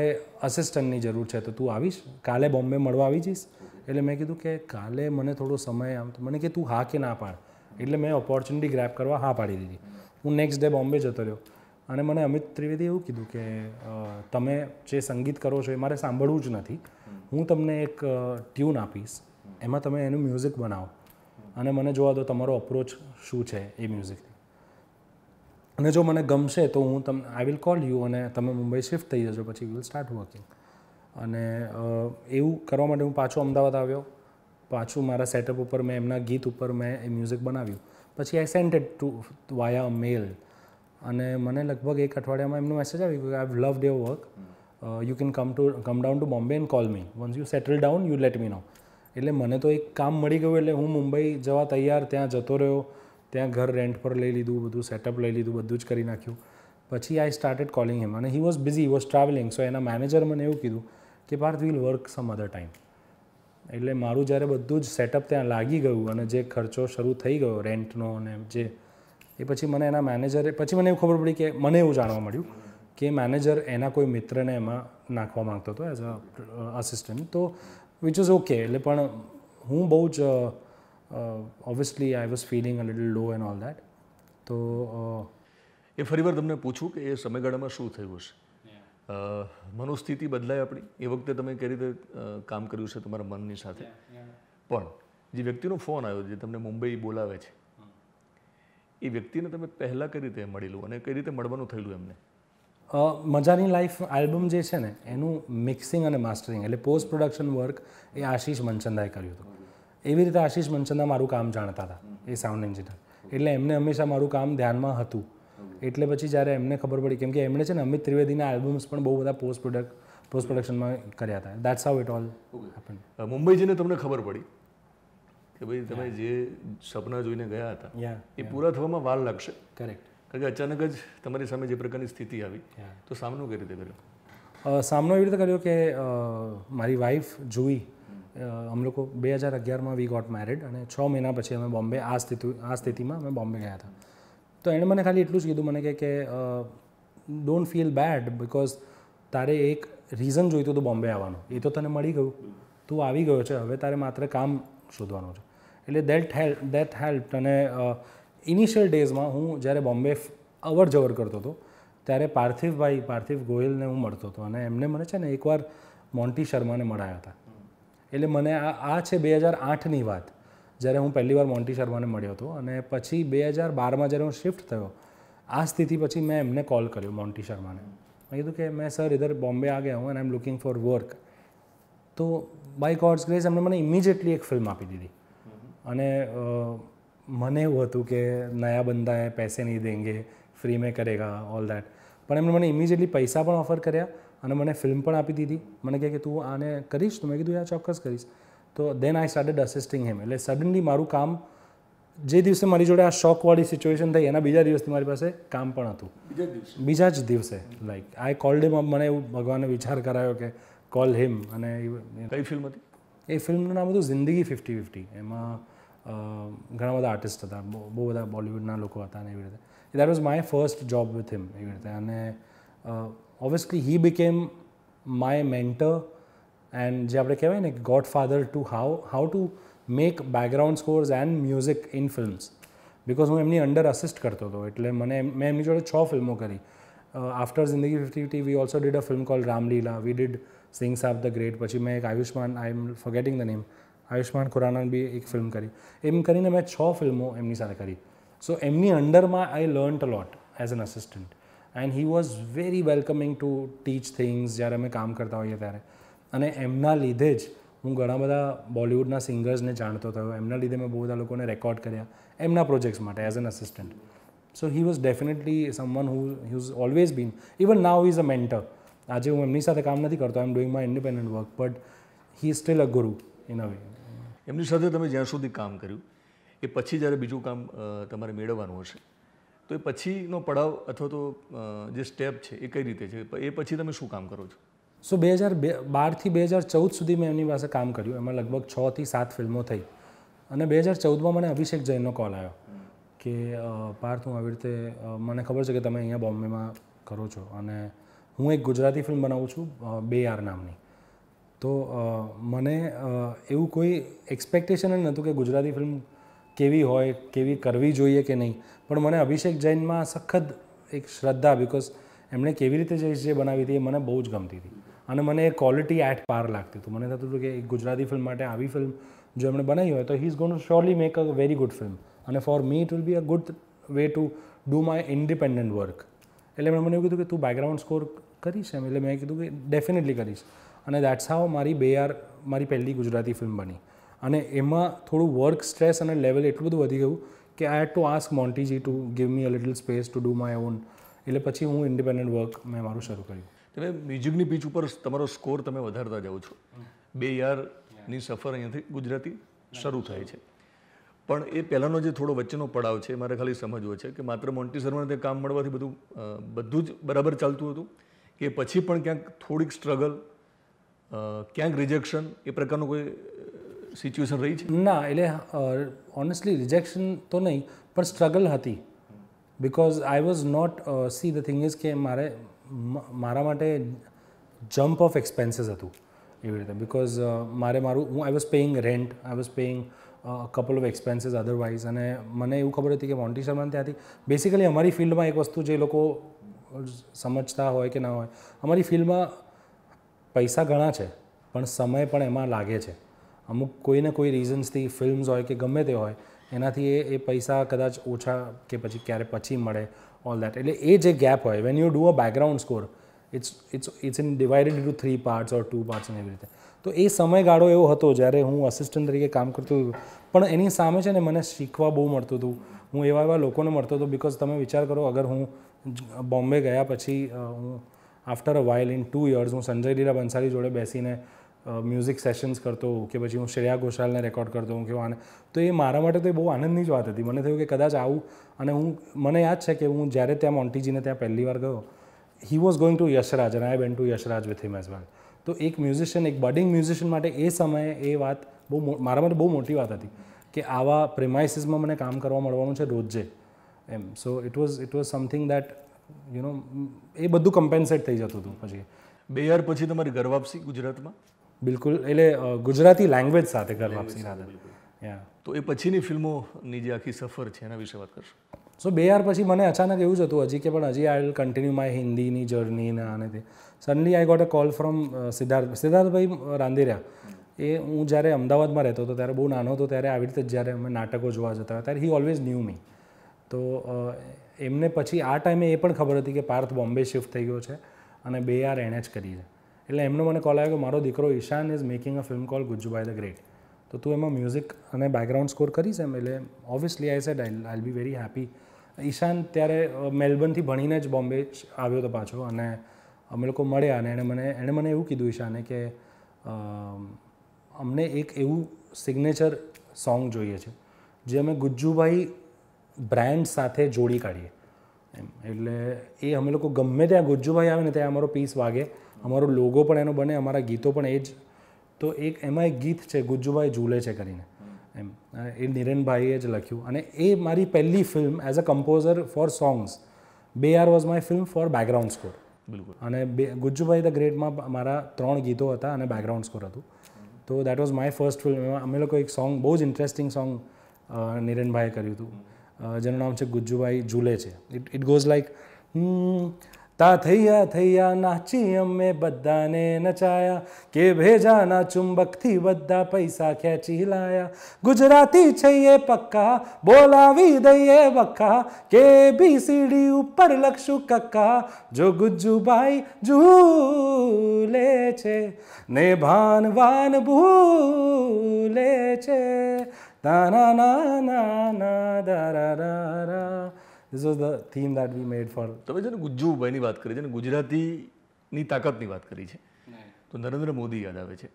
અસિસ્ટન્ટની જરૂર છે તો તું આવીશ કાલે બોમ્બે મળવા આવી જઈશ એટલે મેં કીધું કે કાલે મને થોડો સમય આમ મને કે તું હા કે ના પાડ એટલે મેં ઓપોર્ચ્યુનિટી ગ્રેપ કરવા હા પાડી દીધી હું નેક્સ્ટ ડે બોમ્બે જતો રહ્યો અને મને અમિત ત્રિવેદી એવું કીધું કે તમે જે સંગીત કરો છો એ મારે સાંભળવું જ નથી હું તમને એક ટ્યુન આપીશ એમાં તમે એનું મ્યુઝિક બનાવો અને મને જોવા દો તમારો અપ્રોચ શું છે એ મ્યુઝિક અને જો મને ગમશે તો હું તમને આઈ વિલ કોલ યુ અને તમે મુંબઈ શિફ્ટ થઈ જશો પછી વિલ સ્ટાર્ટ વર્કિંગ અને એવું કરવા માટે હું પાછો અમદાવાદ આવ્યો પાછું મારા સેટઅપ ઉપર મેં એમના ગીત ઉપર મેં એ મ્યુઝિક બનાવ્યું પછી I sent it to via mail અને મને લગભગ એક અઠવાડિયામાં એમનો મેસેજ આવી ગયો I love your work you can come to come down to Bombay and call me once you settle down you let me know એટલે મને તો એક કામ મળી ગયું એટલે હું મુંબઈ જવા તૈયાર ત્યાં જતો રહ્યો ત્યાં ઘર રેન્ટ પર લઈ લીધું બધું સેટઅપ લઈ લીધું બધું જ કરી નાખ્યું પછી આઈ સ્ટાર્ટેડ કોલિંગ હિમ અને he was busy was travelling so એના મેનેજર મને એવું કીધું કે Parth will work some other time એટલે મારું જ્યારે બધું જ સેટઅપ ત્યાં લાગી ગયું અને જે ખર્ચો શરૂ થઈ ગયો રેન્ટનો અને જે એ પછી મને એના મેનેજરે પછી મને એવું ખબર પડી કે મને એવું જાણવા મળ્યું કે મેનેજર એના કોઈ મિત્રને એમાં નાખવા માગતો હતો એઝ અ આસિસ્ટન્ટ તો વિચ ઇઝ ઓકે એટલે પણ હું બહુ જ obviously I was feeling a little low and all that તો એ ફરીવાર તમને પૂછું કે એ સમયગાળામાં શું થયું હશે મનોસ્થિતિ બદલાય આપણી એ વખતે તમે કઈ રીતે કામ કર્યું છે તમારા મનની સાથે પણ જે વ્યક્તિનો ફોન આવ્યો જે તમને મુંબઈ બોલાવે છે એ વ્યક્તિને તમે પહેલાં કઈ રીતે મળેલું અને કઈ રીતે મળવાનું થયેલું એમને મજાની લાઈફ આલ્બમ જે છે ને એનું મિક્સિંગ અને માસ્ટરિંગ એટલે પોસ્ટ પ્રોડક્શન વર્ક એ આશીષ મનચંદાએ કર્યું હતું એવી રીતે આશીષ મંચંદા મારું કામ જાણતા હતા એ સાઉન્ડ એન્જિનિયર એટલે એમને હંમેશા મારું કામ ધ્યાનમાં હતું એટલે પછી જ્યારે એમને ખબર પડી કેમ કે એમણે છે ને અમિત ત્રિવેદીના આલ્બમ્સ પણ બહુ બધા પોસ્ટ પ્રોડક્ટ પોસ્ટ પ્રોડક્શનમાં કર્યા હતા that's how it all Mumbai જઈને તમને ખબર પડી કે ભાઈ તમે જે સપના જોઈને ગયા હતા એ પૂરા થવામાં વાર લાગશે કરેક્ટ કારણ કે અચાનક જ તમારી સામે જે પ્રકારની સ્થિતિ આવી તો સામનો કઈ રીતે કર્યો સામનો એવી રીતે કર્યો કે મારી વાઈફ જુઈ અમ લોકો બે હજાર અગિયારમાં વી ગોટ મેરિડ અને છ મહિના પછી અમે બોમ્બે આ સ્થિતિ આ સ્થિતિમાં અમે બોમ્બે ગયા હતા તો એણે મને ખાલી એટલું જ કીધું મને કે ડોન્ટ ફીલ બેડ બિકોઝ તારે એક રીઝન જોઈતું હતું બોમ્બે આવવાનું એ તો તને મળી ગયું તું આવી ગયો છે હવે તારે માત્ર કામ શોધવાનું છે એટલે દેટ હેલ્પ દેટ હેલ્પ અને ઇનિશિયલ ડેઝમાં હું જ્યારે બોમ્બે અવર જવર કરતો હતો ત્યારે પાર્થિવભાઈ પાર્થિવ ગોયલને હું મળતો હતો અને એમને મને છે ને એકવાર મોન્ટી શર્માને મળ્યા હતા એટલે મને આ આ છે બે હજાર આઠની વાત જ્યારે હું પહેલી વાર મોન્ટી શર્માને મળ્યો હતો અને પછી બે હજાર બારમાં જ્યારે હું શિફ્ટ થયો આ સ્થિતિ પછી મેં એમને કોલ કર્યો મોન્ટી શર્માને મેં કીધું કે મેં સર ઇધર બોમ્બે આ ગયા હું and I am looking for work તો બાય કોર્સ ગ્રેસ એમણે મને ઇમિજિએટલી એક ફિલ્મ આપી દીધી અને મને એવું હતું કે નયા બંદા એ પૈસે નહીં દેંગે ફ્રી મેં કરેગા ઓલ દેટ પણ એમણે મને ઇમિજિએટલી પૈસા પણ ઓફર કર્યા અને મને ફિલ્મ પણ આપી દીધી મને કહે કે તું આને કરીશ તો મેં કીધું યા ચોક્કસ કરીશ તો દેન આઈ સ્ટાર્ટેડ અસિસ્ટિંગ હેમ એટલે સડનલી મારું કામ જે દિવસે મારી જોડે આ શોકવાળી સિચ્યુએશન થઈ એના બીજા દિવસથી મારી પાસે કામ પણ હતું બીજા જ દિવસે લાઈક આઈ કોલ્ડ હિમ મને એવું ભગવાને વિચાર કરાયો કે કોલ હિમ અને કઈ ફિલ્મ હતી એ ફિલ્મનું નામ હતું જિંદગી ફિફ્ટી ફિફ્ટી એમાં ઘણા બધા આર્ટિસ્ટ હતા બહુ બધા બોલિવૂડના લોકો હતા અને એવી રીતે that was my first job with him એવી રીતે અને obviously he became my mentor and જે આપણે કહેવાય ને godfather to how how to make background scores and music in films because હું એમની અંડર અસિસ્ટ કરતો હતો એટલે મને મેં એમની જોડે છ ફિલ્મો કરી after Zindagi fifty fifty we also did a film call Ramleela we did Singh Saab the great પછી મેં એક Ayushmann I am forgetting the name Ayushmann ખુરાનાની બી એક ફિલ્મ કરી એમ કરીને મેં છ ફિલ્મો એમની સાથે કરી સો એમની અંડરમાં I learn a lot as an assistant and he was very welcoming to teach things જ્યારે અમે કામ કરતા હોઈએ ત્યારે અને એમના લીધે જ હું ઘણા બધા બોલિવૂડના સિંગર્સને જાણતો થયો એમના લીધે મેં બહુ બધા લોકોને રેકોર્ડ કર્યા એમના પ્રોજેક્ટ્સ માટે as an assistant so he was definitely someone who whose always been even now is a mentor આજે હું એમની સાથે કામ નથી કરતો I am doing my independent work but he still a guru in a way એમની સાથે તમે જ્યાં સુધી કામ કર્યું એ પછી જ્યારે બીજું કામ તમારે મેળવવાનું હશે તો એ પછીનો પડાવ અથવા તો જે સ્ટેપ છે એ કઈ રીતે છે એ પછી તમે શું કામ કરો છો સો બે હજાર બે બારથી બે હજાર ચૌદ સુધી મેં એમની પાસે કામ કર્યું એમાં લગભગ છથી સાત ફિલ્મો થઈ અને બે હજાર ચૌદમાં મને અભિષેક જૈનનો કોલ આવ્યો કે પાર્થ હું આવી રીતે મને ખબર છે કે તમે અહીંયા બોમ્બેમાં કરો છો અને હું એક ગુજરાતી ફિલ્મ બનાવું છું બે યાર નામની તો મને એવું કોઈ એક્સપેક્ટેશન જ નહોતું કે ગુજરાતી ફિલ્મ કેવી હોય કેવી કરવી જોઈએ કે નહીં પણ મને અભિષેક જૈનમાં સખત એક શ્રદ્ધા બિકોઝ એમણે કેવી રીતે જે જે બનાવી હતી એ મને બહુ જ ગમતી હતી અને મને એ ક્વોલિટી એટ પાર લાગતી હતું મને થતું હતું કે એક ગુજરાતી ફિલ્મ માટે આવી ફિલ્મ જો એમણે બનાવી હોય તો he is gone to surely make a very good film અને for me it will be a good way to do my independent work એટલે એમણે મને એવું કીધું કે તું બેકગ્રાઉન્ડ સ્કોર કરીશ એમ એટલે મેં કીધું કે ડેફિનેટલી કરીશ અને દેટ્સ હાવ મારી બે આર મારી પહેલી ગુજરાતી ફિલ્મ બની અને એમાં થોડું વર્ક સ્ટ્રેસ અને લેવલ એટલું બધું વધી ગયું કે I had to ask Monty ji to give me a little space to do my own એટલે પછી હું ઇન્ડિપેન્ડન્ટ વર્ક મેં મારું શરૂ કર્યું તમે મ્યુઝિકની પીચ ઉપર તમારો સ્કોર તમે વધારતા જાઓ છો બે યારની સફર અહીંયાથી ગુજરાતી શરૂ થાય છે પણ એ પહેલાંનો જે થોડો વચ્ચેનો પડાવ છે મારે ખાલી સમજવો છે કે માત્ર મોન્ટી શર્માને તે કામ મળવાથી બધું બધું જ બરાબર ચાલતું હતું કે પછી પણ ક્યાંક થોડીક સ્ટ્રગલ ક્યાંક રિજેક્શન એ પ્રકારનું કોઈ સિચ્યુએશન રહી છે ના એટલે ઓનેસ્ટલી રિજેક્શન તો નહીં પણ સ્ટ્રગલ હતી because I was not see the thing is કે મારે મારા માટે જમ્પ ઓફ એક્સપેન્સીસ હતું એવી રીતે બિકોઝ મારે મારું હું I was paying rent I was paying couple of expenses otherwise અને મને એવું ખબર હતી કે મોન્ટી શર્માને ત્યાંથી બેસિકલી અમારી ફિલ્ડમાં એક વસ્તુ જે લોકો સમજતા હોય કે ના હોય અમારી ફિલ્ડમાં પૈસા ઘણા છે પણ સમય પણ એમાં લાગે છે અમુક કોઈને કોઈ રીઝન્સથી ફિલ્મ્સ હોય કે ગમે તે હોય એનાથી એ એ પૈસા કદાચ ઓછા કે પછી ક્યારે પછી મળે ઓલ દેટ એટલે એ જે ગેપ હોય when you do a background score it's it's it's in divided to three parts or two parts એવી રીતે તો એ સમયગાળો એવો હતો જ્યારે હું અસિસ્ટન્ટ તરીકે કામ કરતો હતો પણ એની સામે છે ને મને શીખવા બહુ મળતું હતું હું એવા એવા લોકોને મળતો હતો બિકોઝ તમે વિચાર કરો અગર હું બોમ્બે ગયા પછી હું after a while in two years હું સંજય લીલા બંસારી જોડે બેસીને મ્યુઝિક સેશન્સ કરતો હોઉં કે પછી હું શ્રેયા ઘોષાલને રેકોર્ડ કરતો હોઉં કે આને તો એ મારા માટે તો એ બહુ આનંદની જ વાત હતી મને થયું કે કદાચ આવું અને હું મને યાદ છે કે હું જ્યારે ત્યાં મોન્ટીજીને ત્યાં પહેલી વાર ગયો he was going to Yashraj અને I been to Yashraj with him as well તો એક મ્યુઝિશિયન એક બડિંગ મ્યુઝિશિયન માટે એ સમયે એ વાત બહુ મારા માટે બહુ મોટી વાત હતી કે આવા પ્રિમાઇસીસમાં મને કામ કરવા મળવાનું છે રોજે એમ so it was it was something that you know એ બધું કમ્પેન્સેટ થઈ જતું હતું પછી બે યર પછી તમારી ઘર વાપસી ગુજરાતમાં બિલકુલ એટલે ગુજરાતી લેંગ્વેજ સાથે કરનાર સિંહ તો એ પછીની ફિલ્મોની જે આખી સફર છે એના વિશે વાત કરશો સો બે યાર પછી મને અચાનક એવું જ હતું હજી કે પણ હજી આઈ વિલ કન્ટિન્યુ માય હિન્દીની જર્ની ને આને તે suddenly I got a call from Siddharth સિદ્ધાર્થભાઈ રાંદેરિયા એ હું જ્યારે અમદાવાદમાં રહેતો હતો ત્યારે બહુ નાનો હતો ત્યારે આવી રીતે જ્યારે અમે નાટકો જોવા જતા હતા ત્યારે હી ઓલવેઝ ન્યૂ મી તો એમને પછી આ ટાઈમે એ પણ ખબર હતી કે પાર્થ બોમ્બે શિફ્ટ થઈ ગયો છે અને બે આર એણે જ કરી છે એટલે એમનો મને કોલ આવ્યો કે મારો દીકરો Ishaan is making a film call Gujjubhai the great તો તું એમાં મ્યુઝિક અને બેકગ્રાઉન્ડ સ્કોર કરીશ એમ એટલે obviously I said I I be very happy Ishaan ત્યારે મેલબર્નથી ભણીને જ બોમ્બે આવ્યો હતો પાછો અને અમે લોકો મળ્યા અને એણે મને એણે મને એવું કીધું ઈશાને કે અમને એક એવું સિગ્નેચર સોંગ જોઈએ છે જે અમે ગુજ્જુભાઈ બ્રાન્ડ સાથે જોડી કાઢીએ એમ એટલે એ અમે લોકો ગમે ત્યાં ગુજ્જુભાઈ આવે ને ત્યાં અમારો પીસ વાગે અમારો લોગો પણ એનો બને અમારા ગીતો પણ એ જ તો એક એમાં એક ગીત છે ગુજ્જુભાઈ ઝૂલે છે કરીને એમ એ નિરેનભાઈએ જ લખ્યું અને એ મારી પહેલી film as a composer for songs Bey Yaar was my film for background score બિલકુલ અને બે ગુજ્જુભાઈ ધ ગ્રેટમાં મારા ત્રણ ગીતો હતા અને બેકગ્રાઉન્ડ સ્કોર હતું તો that was my first film એમાં અમે લોકો એક સોંગ બહુ જ ઇન્ટરેસ્ટિંગ સોંગ નિરેનભાઈએ કર્યું હતું જેનું નામ છે ગુજ્જુભાઈ ઝૂલે છે ઇટ ઇટ ગોઝ લાઈક ता थैया थैया नाची अम्मे बद्दा ने नचाया के भेजा ना चुंबक थी बद्दा पैसा खेची लाया गुजराती छैये पक्का बोला भी दैये बक्का के बी सीढ़ी ऊपर लक्षु कक्का जो गुज्जू भाई झूले छे ने भान वान भूले छे ना ना this was the theme that we made for તમે છે ને ગુજ્જુભાઈની વાત કરી છે ને ગુજરાતીની તાકાતની વાત કરી છે તો નરેન્દ્ર મોદી યાદ આવે છે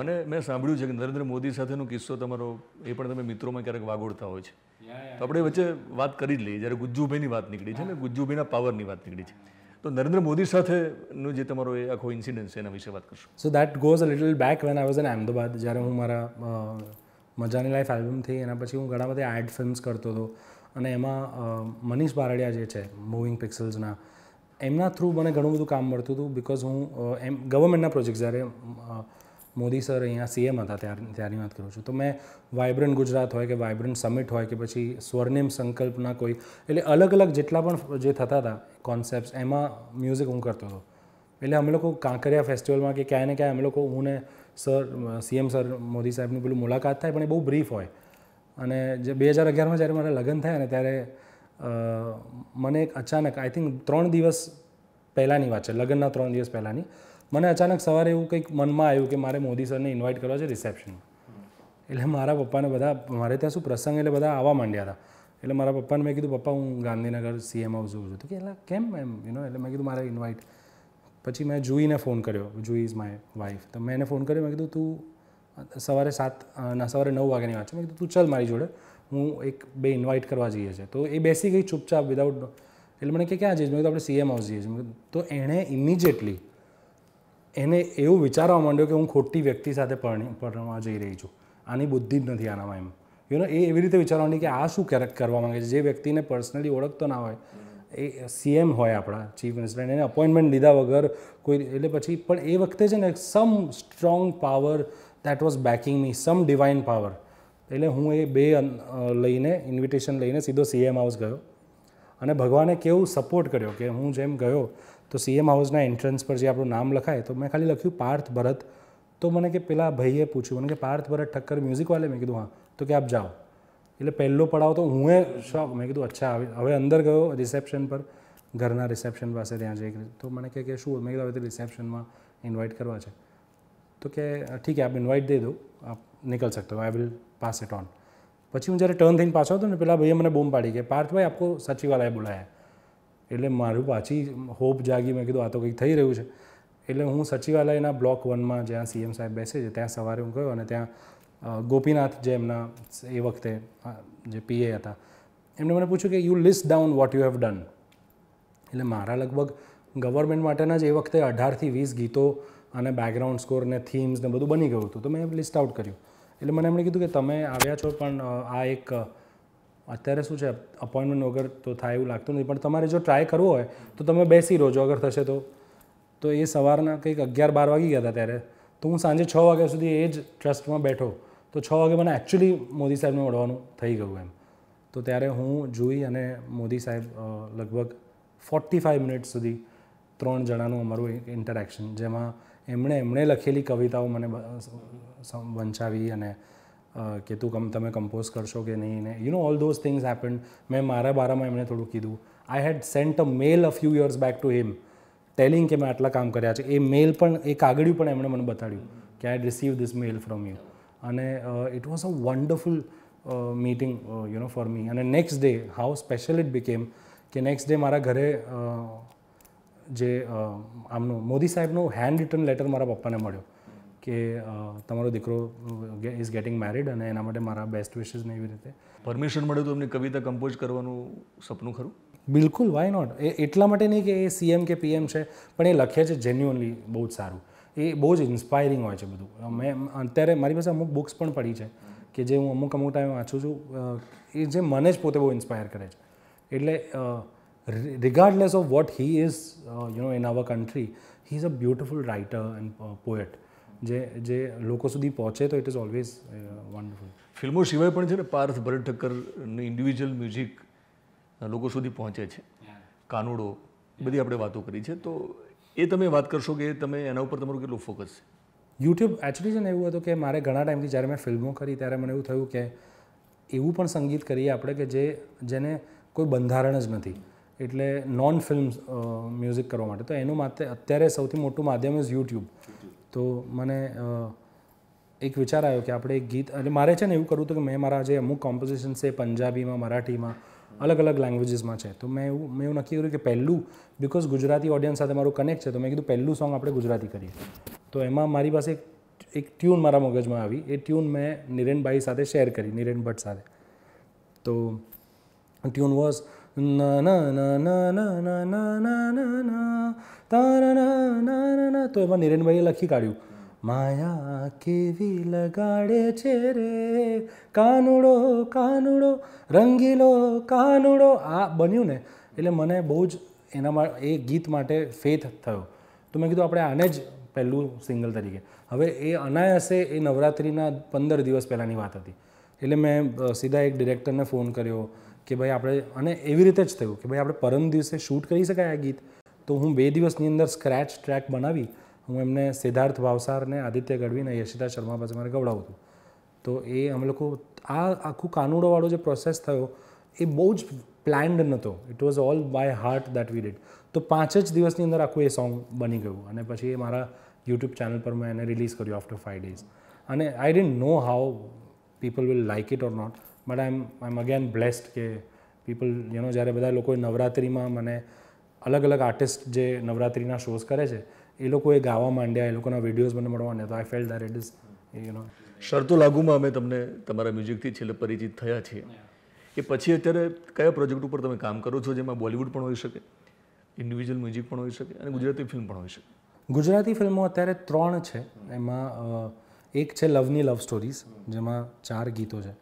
મને મેં સાંભળ્યું છે કે નરેન્દ્ર મોદી સાથેનો કિસ્સો તમારો એ પણ તમે મિત્રોમાં ક્યારેક વાગોળતા હોય છે તો આપણે વચ્ચે વાત કરી જ લઈએ જ્યારે ગુજ્જુભાઈની વાત નીકળી છે ને ગુજ્જુભાઈના પાવરની વાત નીકળી છે તો નરેન્દ્ર મોદી સાથેનો જે તમારો એ આખો ઇન્સિડન્સ છે એના વિશે વાત કરશો so that goes a little back when I was an Ahmedabad જ્યારે હું મારા મજાની લાઈફ આલ્બમ થઈ એના પછી હું ઘણા બધા એડ ફિલ્મ્સ કરતો હતો અને એમાં મનીષ બારડિયા જે છે મૂવિંગ પિક્સલ્સના એમના થ્રુ મને ઘણું બધું કામ મળતું હતું બિકોઝ હું એમ ગવર્મેન્ટના પ્રોજેક્ટ જ્યારે મોદી સર અહીંયા સીએમ હતા ત્યાર ત્યારની વાત કરું છું તો મેં વાઇબ્રન્ટ ગુજરાત હોય કે વાઇબ્રન્ટ સમિટ હોય કે પછી સ્વર્ણિમ સંકલ્પના કોઈ એટલે અલગ અલગ જેટલા પણ જે થતા હતા કોન્સેપ્ટ એમાં મ્યુઝિક હું કરતો હતો એટલે અમે લોકો કાંકરિયા ફેસ્ટિવલમાં કે ક્યાંય ને ક્યાંય અમે લોકો હું ને સર સીએમ સર મોદી સાહેબની પેલું મુલાકાત થાય પણ એ બહુ બ્રીફ હોય અને જે બે હજાર અગિયારમાં જ્યારે મારા લગ્ન થયા ને ત્યારે મને એક અચાનક આઈ થિંક ત્રણ દિવસ પહેલાંની વાત છે લગ્નના ત્રણ દિવસ પહેલાંની મને અચાનક સવારે એવું કંઈક મનમાં આવ્યું કે મારે મોદી સરને ઇન્વાઇટ કરવા છે રિસેપ્શનમાં એટલે મારા પપ્પાને બધા મારે ત્યાં શું પ્રસંગ એટલે બધા આવવા માંડ્યા હતા એટલે મારા પપ્પાને મેં કીધું પપ્પા હું ગાંધીનગર સીએમ હાઉસ જોઉં છું તો કે એટલે કેમ એમ યુ નો એટલે મેં કીધું મારે ઇન્વાઇટ પછી મેં જુઈને ફોન કર્યો જુઈ ઇઝ માય વાઇફ તો મેં એને ફોન કર્યો મેં કીધું તું સવારે સાત ના સવારે નવ વાગ્યાની વાત છે મેં કીધું તું ચાલ મારી જોડે હું એક બે ઇન્વાઇટ કરવા જઈએ છે તો એ બેસી ગઈ ચૂપચાપ વિદાઉટ એટલે મને કે ક્યાં જઈએ મેં તો આપણે સીએમ હાઉસ જઈએ છીએ તો એણે ઇમિજિએટલી એને એવું વિચારવા માંડ્યો કે હું ખોટી વ્યક્તિ સાથે પરણી પરણવા જઈ રહી છું આની બુદ્ધિ જ નથી આનામાં એમ યુ નો એ એવી રીતે વિચારવાની કે આ શું ક્યારેક કરવા માંગે છે જે વ્યક્તિને પર્સનલી ઓળખતો ના હોય એ સીએમ હોય આપણા ચીફ મિનિસ્ટર એને અપોઇન્ટમેન્ટ લીધા વગર કોઈ એટલે પછી પણ એ વખતે છે ને some strong power that was backing me some divine power એટલે હું એ બે લઈને ઇન્વિટેશન લઈને સીધો સીએમ હાઉસ ગયો અને ભગવાને કેવું સપોર્ટ કર્યો કે હું જેમ ગયો તો સીએમ હાઉસના એન્ટ્રન્સ પર જે આપણું નામ લખાય તો મેં ખાલી લખ્યું પાર્થ ભરત તો મને કે પેલા ભાઈએ પૂછ્યું મને કે પાર્થ ભરત ઠક્કર મ્યુઝિક વાલે મેં કીધું હા તો કે આપ જાઓ એટલે પહેલો પડાવ તો હું એ શોખ મેં કીધું અચ્છા હવે અંદર ગયો રિસેપ્શન પર ઘરના રિસેપ્શન પાસે ત્યાં જઈ તો મને કહે કે શું મેં કીધું હવે રિસેપ્શનમાં ઇન્વાઇટ કરવા છે તો કે ઠીક છે આપ ઇન્વાઇટ દઈ દો આપ નીકળ શકતો I will pass it on પછી હું જ્યારે ટર્ન થઈને પાછો હતો ને પેલા ભાઈએ મને બૂમ પાડી કે પાર્થભાઈ આપકો સચિવાલય બોલાયા એટલે મારું પાછી હોપ જાગી મેં કીધું આ તો કંઈક થઈ રહ્યું છે એટલે હું સચિવાલયના બ્લોક વનમાં જ્યાં સીએમ સાહેબ બેસે છે ત્યાં સવારે હું ગયો અને ત્યાં ગોપીનાથ જે એમના એ વખતે જે પીએ હતા એમણે મને પૂછ્યું કે you list down what you have done એટલે મારા લગભગ ગવર્મેન્ટ માટેના જ એ વખતે અઢારથી વીસ ગીતો અને બેકગ્રાઉન્ડ સ્કોર ને થીમ્સ ને બધું બની ગયું હતું તો મેં લિસ્ટ આઉટ કર્યું એટલે મને એમણે કીધું કે તમે આવ્યા છો પણ આ એક અત્યારે શું છે અપોઇન્ટમેન્ટ વગર તો થાય એવું લાગતું નથી પણ તમારે જો ટ્રાય કરવો હોય તો તમે બેસી રહો જો અગર થશે તો તો એ સવારના કંઈક અગિયાર બાર વાગી ગયા હતા ત્યારે તો હું સાંજે છ વાગ્યા સુધી એ જ ટ્રસ્ટમાં બેઠો તો છ વાગે મને એકચ્યુઅલી મોદી સાહેબને મળવાનું થઈ ગયું એમ તો ત્યારે હું જોઈ અને મોદી સાહેબ લગભગ ફોર્ટી ફાઇવ મિનિટ સુધી ત્રણ જણાનું અમારું ઇન્ટરેક્શન જેમાં એમણે એમણે લખેલી કવિતાઓ મને વંચાવી અને કે તું કમ તમે કમ્પોઝ કરશો કે નહીં ને you know all those things happen મેં મારા બારામાં એમણે થોડું કીધું I had sent a mail a few years back to him telling કે મેં આટલા કામ કર્યા છે એ મેલ પણ એ કાગળિયું પણ એમણે મને બતાડ્યું કે I receive this mail from you અને it was a wonderful meeting you know for me અને next day how special it became કે નેક્સ્ટ ડે મારા ઘરે જે આમનો મોદી સાહેબનું હેન્ડ રિટર્ન લેટર મારા પપ્પાને મળ્યો કે તમારો દીકરો ઇઝ ગેટિંગ મેરિડ અને એના માટે મારા બેસ્ટ વિશેસને એવી રીતે પરમિશન મળ્યું તો એમની કવિતા કમ્પોઝ કરવાનું સપનું ખરું બિલકુલ વાય નોટ એ એટલા માટે નહીં કે એ સીએમ કે પીએમ છે પણ એ લખે છે જેન્યુઅનલી બહુ જ સારું એ બહુ જ ઇન્સ્પાયરિંગ હોય છે બધું મેં અત્યારે મારી પાસે અમુક બુક્સ પણ પડી છે કે જે હું અમુક અમુક ટાઈમ વાંચું છું એ જે મને જ પોતે બહુ ઇન્સ્પાયર કરે છે એટલે regardless of what he is, uh, you know, in our country, he's a beautiful writer and uh, poet. જે જે લોકો સુધી પહોંચે તો ઇટ ઇઝ ઓલવેઝ વન્ડરફુલ ફિલ્મો સિવાય પણ છે ને પાર્થ ભરત ઠક્કરનું ઇન્ડિવિજ્યુઅલ મ્યુઝિક લોકો સુધી પહોંચે છે કાનુડો બધી આપણે વાતો કરી છે તો એ તમે વાત કરશો કે તમે એના ઉપર તમારું કેટલું ફોકસ છે યુટ્યુબ એકચ્યુઅલી છે ને એવું હતું કે મારે ઘણા ટાઈમથી જ્યારે મેં ફિલ્મો કરી ત્યારે મને એવું થયું કે એવું પણ સંગીત કરીએ આપણે કે જે જેને કોઈ બંધારણ જ નથી એટલે નોન ફિલ્મ મ્યુઝિક કરવા માટે તો એનું માટે અત્યારે સૌથી મોટું માધ્યમ ઇઝ યુટ્યુબ તો મને એક વિચાર આવ્યો કે આપણે એક ગીત અને મારે છે ને એવું કરવું હતું કે મેં મારા જે અમુક કોમ્પોઝિશન છે પંજાબીમાં મરાઠીમાં અલગ અલગ લેંગ્વેજીસમાં છે તો મેં એવું મેં એવું નક્કી કર્યું કે પહેલું બિકોઝ ગુજરાતી ઓડિયન્સ સાથે મારું કનેક્ટ છે તો મેં કીધું પહેલું સોંગ આપણે ગુજરાતી કરીએ તો એમાં મારી પાસે એક એક ટ્યુન મારા મગજમાં આવી એ ટ્યુન મેં નિરેનભાઈ સાથે શેર કરી નિરેન ભટ્ટ સાથે તો ટ્યુન વોઝ ના ના ના ના ના ના ના ના ના ના તારા ના ના ના ના તો એમાં નિરેનભાઈએ લખી કાઢ્યું માયા કેવી લગાડે છે રે કાનુડો કાનુડો રંગીલો કાનુડો આ બન્યું ને એટલે મને બહુ જ એનામાં એ ગીત માટે ફેથ થયો તો મેં કીધું આપણે આને જ પહેલું સિંગલ તરીકે હવે એ અનાયાસે એ નવરાત્રિના પંદર દિવસ પહેલાંની વાત હતી એટલે મેં સીધા એક ડિરેક્ટરને ફોન કર્યો કે ભાઈ આપણે અને એવી રીતે જ થયું કે ભાઈ આપણે પરમ દિવસે શૂટ કરી શકાય આ ગીત તો હું બે દિવસની અંદર સ્ક્રેચ ટ્રેક બનાવી હું એમને સિદ્ધાર્થ ભાવસારને આદિત્ય ગઢવીને યશિતા શર્મા પાસે મારે ગવડાવું હતું તો એ અમે લોકો આ આખું કાનુડોવાળો જે પ્રોસેસ થયો એ બહુ જ પ્લાન્ડ નહોતો it was all by heart that we did તો પાંચ જ દિવસની અંદર આખું એ સોંગ બની ગયું અને પછી એ મારા યુટ્યુબ ચેનલ પર મેં એને રિલીઝ કર્યું આફ્ટર ફાઇવ ડેઝ અને I didn't know how people will like it or not but I am I am again blessed કે પીપલ યુ જ્યારે બધા લોકોએ નવરાત્રિમાં મને અલગ અલગ આર્ટિસ્ટ જે નવરાત્રિના શોઝ કરે છે એ લોકોએ ગાવા માંડ્યા એ લોકોના વિડીયોઝ મને મળવાને તો I fell that it is you શરતો લાગુમાં અમે તમને તમારા મ્યુઝિકથી છેલ્લે પરિચિત થયા છીએ એ પછી અત્યારે કયા પ્રોજેક્ટ ઉપર તમે કામ કરો છો જેમાં બોલિવૂડ પણ હોઈ શકે ઇન્ડિવિજ્યુઅલ મ્યુઝિક પણ હોઈ શકે અને ગુજરાતી ફિલ્મ પણ હોઈ શકે ગુજરાતી ફિલ્મો અત્યારે ત્રણ છે એમાં એક છે લવની લવ સ્ટોરીઝ જેમાં ચાર ગીતો છે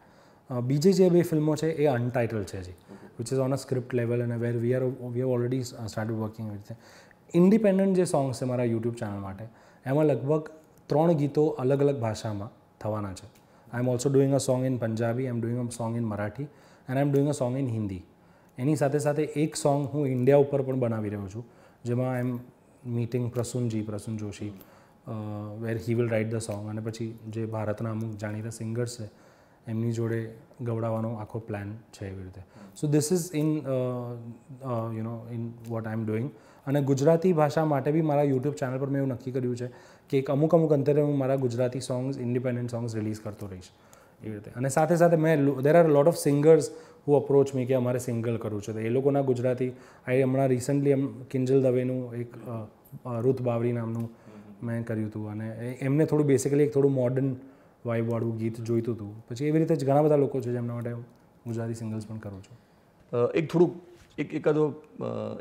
બીજી જે બે ફિલ્મો છે એ અનટાઇટલ છે હજી which is on a script level અને where we are we have already start working with independent જે સોંગ્સ છે મારા યુટ્યુબ ચેનલ માટે એમાં લગભગ ત્રણ ગીતો અલગ અલગ ભાષામાં થવાના છે I am also doing a song in Punjabi I am doing a song in Marathi and I am doing a song in Hindi એની સાથે સાથે એક સોંગ હું ઇન્ડિયા ઉપર પણ બનાવી રહ્યો છું જેમાં I am meeting Prasoon ji Prasoon Joshi where he will write the song અને પછી જે ભારતના અમુક જાણીતા સિંગર્સ છે એમની જોડે ગવડાવવાનો આખો પ્લાન છે એવી રીતે so this is in you know in what I am doing અને ગુજરાતી ભાષા માટે બી મારા યુટ્યુબ ચેનલ પર મેં એવું નક્કી કર્યું છે કે એક અમુક અમુક અંતરે હું મારા Gujarati songs independent songs release કરતો રહીશ એવી રીતે અને સાથે સાથે મેં there are lot of singers હું અપ્રોચ મી કે અમારે સિંગલ કરવું છે તો એ લોકોના ગુજરાતી આઈ હમણાં રિસન્ટલી એમ કિંજલ દવેનું એક રુત બાવરી નામનું મેં કર્યું હતું અને એમને થોડું બેસિકલી એક થોડું મોડર્ન વાઇબવાળું ગીત જોઈતું હતું પછી એવી રીતે જ ઘણા બધા લોકો છે જેમના માટે ગુજરાતી સિંગલ્સ પણ કરું છું એક થોડુંક એક એકાદો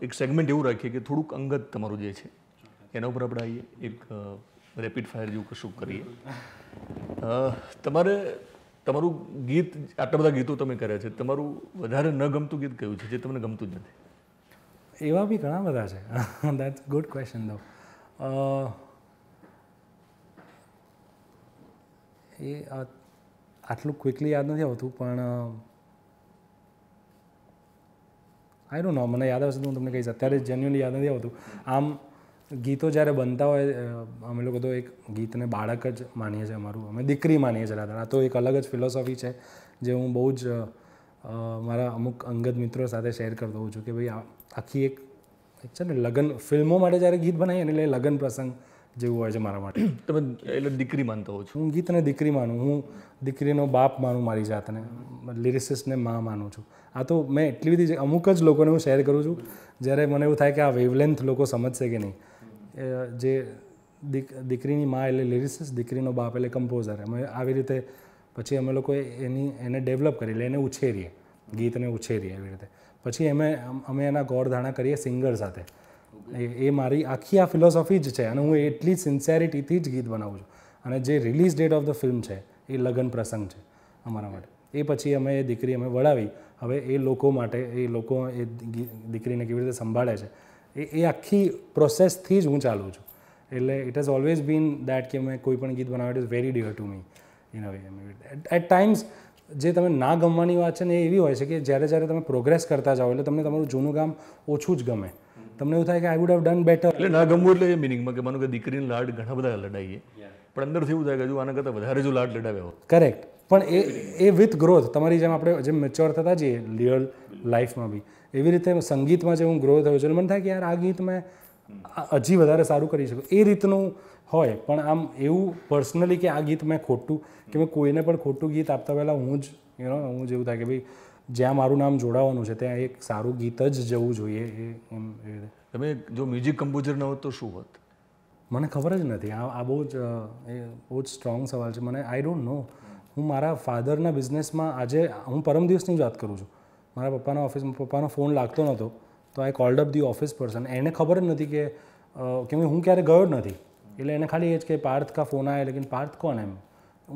એક સેગમેન્ટ એવું રાખીએ કે થોડુંક અંગત તમારું જે છે એના ઉપર આપણે આવીએ એક રેપિડ ફાયર જેવું કશું કરીએ તમારે તમારું ગીત આટલા બધા ગીતો તમે કર્યા છે તમારું વધારે ન ગમતું ગીત કયું છે જે તમને ગમતું જ નથી એવા બી ઘણા બધા છે દેટ્સ ગુડ ક્વેશ્ચન દો એ આટલું ક્વિકલી યાદ નથી આવતું પણ આઈ ડોન્ટ નો મને યાદ આવશે તો હું તમને કહીશ અત્યારે જેન્યુઅલી યાદ નથી આવતું આમ ગીતો જ્યારે બનતા હોય અમે લોકો તો એક ગીતને બાળક જ માનીએ છીએ અમારું અમે દીકરી માનીએ છીએ આ તો એક અલગ જ ફિલોસોફી છે જે હું બહુ જ મારા અમુક અંગત મિત્રો સાથે શેર કરતો હોઉં છું કે ભાઈ આખી એક છે ને લગ્ન ફિલ્મો માટે જ્યારે ગીત બનાવીએ એટલે લગ્ન પ્રસંગ જેવું હોય છે મારા માટે તમે એટલે દીકરી માનતો હોઉં છું હું ગીતને દીકરી માનું હું દીકરીનો બાપ માનું મારી જાતને લિરિસિસને માં માનું છું આ તો મેં એટલી બધી અમુક જ લોકોને હું શેર કરું છું જ્યારે મને એવું થાય કે આ વેવલેન્થ લોકો સમજશે કે નહીં જે દીક દીકરીની માં એટલે લિરિસિસ દીકરીનો બાપ એટલે કમ્પોઝર અમે આવી રીતે પછી અમે લોકોએ એની એને ડેવલપ કરી એટલે એને ઉછેરીએ ગીતને ઉછેરીએ એવી રીતે પછી અમે અમે એના ગોળધાણા કરીએ સિંગર સાથે એ મારી આખી આ ફિલોસોફી જ છે અને હું એટલી સિન્સેરિટીથી જ ગીત બનાવું છું અને જે release date of the film છે એ લગ્ન પ્રસંગ છે અમારા માટે એ પછી અમે એ દીકરી અમે વળાવી હવે એ લોકો માટે એ લોકો એ દીકરીને કેવી રીતે સંભાળે છે એ એ આખી પ્રોસેસથી જ હું ચાલું છું એટલે it has always been that કે મેં કોઈ પણ ગીત બનાવ્યું it is very dear to me in a way at times જે તમે ના ગમવાની વાત છે ને એ એવી હોય છે કે જ્યારે જ્યારે તમે પ્રોગ્રેસ કરતા જાઓ એટલે તમને તમારું જૂનું કામ ઓછું જ ગમે તમને એવું થાય કે I would have done better એટલે ના ગમવું એટલે એ મિનિંગમાં કે માનો કે દીકરીને લાડ ઘણા બધા લડાઈએ પણ અંદરથી એવું થાય કે જો આના કરતાં વધારે જો લાડ લડાવ્યો હોય કરેક્ટ પણ એ એ વિથ ગ્રોથ તમારી જેમ આપણે જેમ મેચ્યોર થતા જઈએ રિયલ લાઈફમાં બી એવી રીતે સંગીતમાં જે હું ગ્રો થયો છું મને થાય કે યાર આ ગીત મેં હજી વધારે સારું કરી શકું એ રીતનું હોય પણ આમ એવું પર્સનલી કે આ ગીત મેં ખોટું કે મેં કોઈને પણ ખોટું ગીત આપતા પહેલાં હું જ યુ નો હું જ એવું થાય કે ભાઈ જ્યાં મારું નામ જોડાવાનું છે ત્યાં એક સારું ગીત જ જવું જોઈએ એ એમ તમે જો મ્યુઝિક કમ્પોઝર ન હોત તો શું હોત મને ખબર જ નથી આ આ બહુ જ એ બહુ જ સ્ટ્રોંગ સવાલ છે મને આઈ ડોન્ટ નો હું મારા ફાધરના બિઝનેસમાં આજે હું પરમ દિવસની જ વાત કરું છું મારા પપ્પાના ઓફિસમાં પપ્પાનો ફોન લાગતો નહોતો તો I called up the office person એને ખબર જ નથી કે કેમ હું ક્યારે ગયો જ નથી એટલે એને ખાલી એ જ કે પાર્થ કા ફોન આવે લેકિન પાર્થ કોણ એમ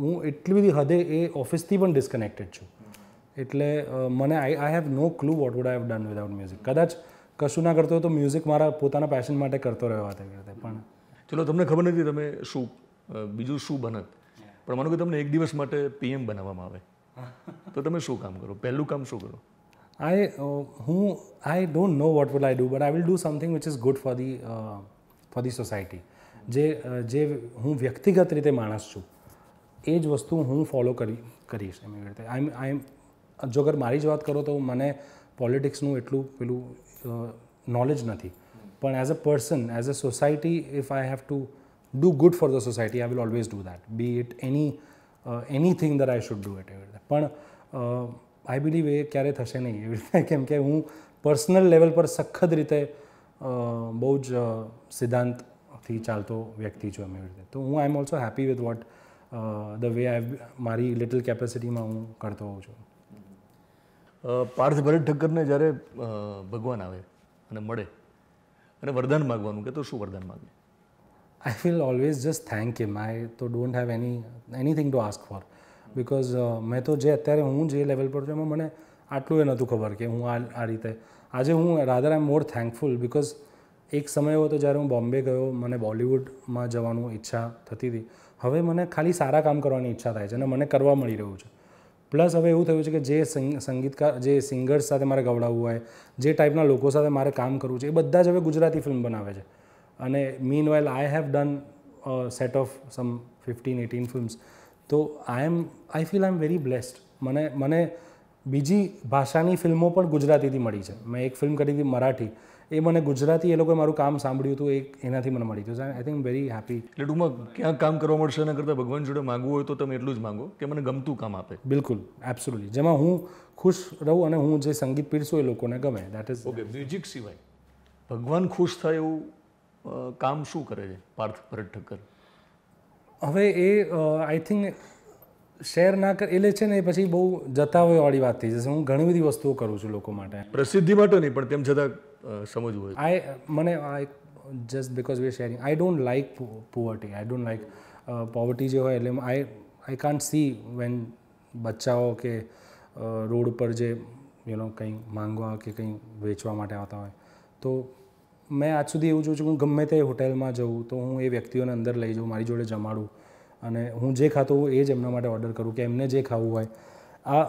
હું એટલી બધી હદે એ ઓફિસથી પણ ડિસ્કનેક્ટેડ છું એટલે મને I I have no clue what would I have done without music કદાચ કશું ના કરતો તો મ્યુઝિક મારા પોતાના પેશન માટે કરતો રહ્યો હતા કરતે પણ ચલો તમને ખબર નથી તમે શું બીજું શું બનત પણ માનો કે તમને એક દિવસ માટે પીએમ બનાવવામાં આવે તો તમે શું કામ કરો પહેલું કામ શું કરો આઈ હું I don't know what will I do but I will do something which is good for the for the society જે જે હું વ્યક્તિગત રીતે માણસ છું એ જ વસ્તુ હું ફોલો કરી કરીશ એમ રીતે આઈ આઈ જો અગર મારી જ વાત કરો તો મને પોલિટિક્સનું એટલું પેલું નોલેજ નથી પણ as a person as a society if I have to do good for the society I will always do that be it any anything that I should do at એવી રીતે પણ આઈ બિલીવ એ ક્યારેય થશે નહીં એવી રીતે કેમ કે હું પર્સનલ લેવલ પર સખત રીતે બહુ જ સિદ્ધાંતથી ચાલતો વ્યક્તિ છું એમ એવી રીતે તો હું I am also happy with what the way I મારી લિટલ કેપેસિટીમાં હું કરતો હોઉં છું પાર્થ ભરત ઠક્કરને જ્યારે ભગવાન આવે અને મળે અને વરદાન માગવાનું કે તો શું વરદાન માગે I feel always just thank you my તો don't have any anything to ask for because મેં તો જે અત્યારે હું જે લેવલ પર છું એમાં મને આટલું એ નહોતું ખબર કે હું આ રીતે આજે હું rather I am more thankful because એક સમય હતો જ્યારે હું બોમ્બે ગયો મને બોલિવૂડમાં જવાનું ઈચ્છા થતી હતી હવે મને ખાલી સારા કામ કરવાની ઈચ્છા થાય છે અને મને કરવા મળી રહ્યું છે પ્લસ હવે એવું થયું છે કે જે સંગીતકાર જે સિંગર્સ સાથે મારે ગવડાવવું હોય જે ટાઈપના લોકો સાથે મારે કામ કરવું છે એ બધા જ હવે ગુજરાતી ફિલ્મ બનાવે છે અને meanwhile I have done set of some fifteen eighteen films તો I am I feel I am very blessed મને મને બીજી ભાષાની ફિલ્મો પણ ગુજરાતીથી મળી છે મેં એક ફિલ્મ કરી હતી મરાઠી એ મને ગુજરાતી એ લોકોએ મારું કામ સાંભળ્યું હતું એક એનાથી મને મળી હતું આઈ થિંક વેરી હેપી એટલે ટૂંકમાં ક્યાં કામ કરવા મળશે એના કરતાં ભગવાન જોડે માગવું હોય તો તમે એટલું જ માગો કે મને ગમતું કામ આપે બિલકુલ એબ્સોલ્યુટલી જેમાં હું ખુશ રહું અને હું જે સંગીત પીરસું એ લોકોને ગમે દેટ ઇઝ ઓકે મ્યુઝિક સિવાય ભગવાન ખુશ થાય એવું કામ શું કરે છે પાર્થ ભરત ઠક્કર હવે એ આઈ થિંક શેર ના કરે એટલે છે ને એ પછી બહુ જતા હોય વાળી વાત થઈ જશે હું ઘણી બધી વસ્તુઓ કરું છું લોકો માટે પ્રસિદ્ધિ માટે નહીં પણ તેમ છતાં સમજવું હોય આઈ મને I just because we sharing I don't like poverty I don't like poverty જે હોય એટલે I I can't see when બચ્ચાઓ કે રોડ પર જે યુ નો કંઈ માંગવા કે કંઈ વેચવા માટે આવતા હોય તો મેં આજ સુધી એવું જોઉં છું કે ગમે તે હોટેલમાં જઉં તો હું એ વ્યક્તિઓને અંદર લઈ જાઉં મારી જોડે જમાડું અને હું જે ખાતો હોઉં એ જ એમના માટે ઓર્ડર કરું કે એમને જે ખાવું હોય આ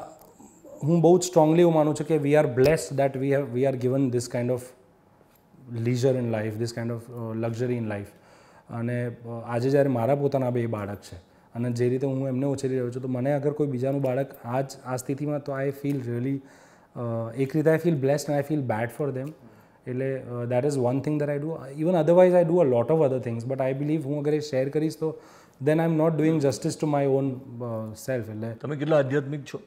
હું બહુ જ સ્ટ્રોંગલી હું માનું છું કે we are blessed that we have we are given this kind of leisure in life this kind of luxury in life અને આજે જ્યારે મારા પોતાના બે બાળક છે અને જે રીતે હું એમને ઉછેરી રહ્યો છું તો મને અગર કોઈ બીજાનું બાળક આજ આ સ્થિતિમાં તો આઈ ફીલ રિયલી એક રીતે I feel blessed I feel bad for them એટલે that is one thing that I do even otherwise I do a lot of other things but I believe હું અગર એ શેર કરીશ તો then I am not doing justice to my own self એટલે તમે કેટલા આધ્યાત્મિક છો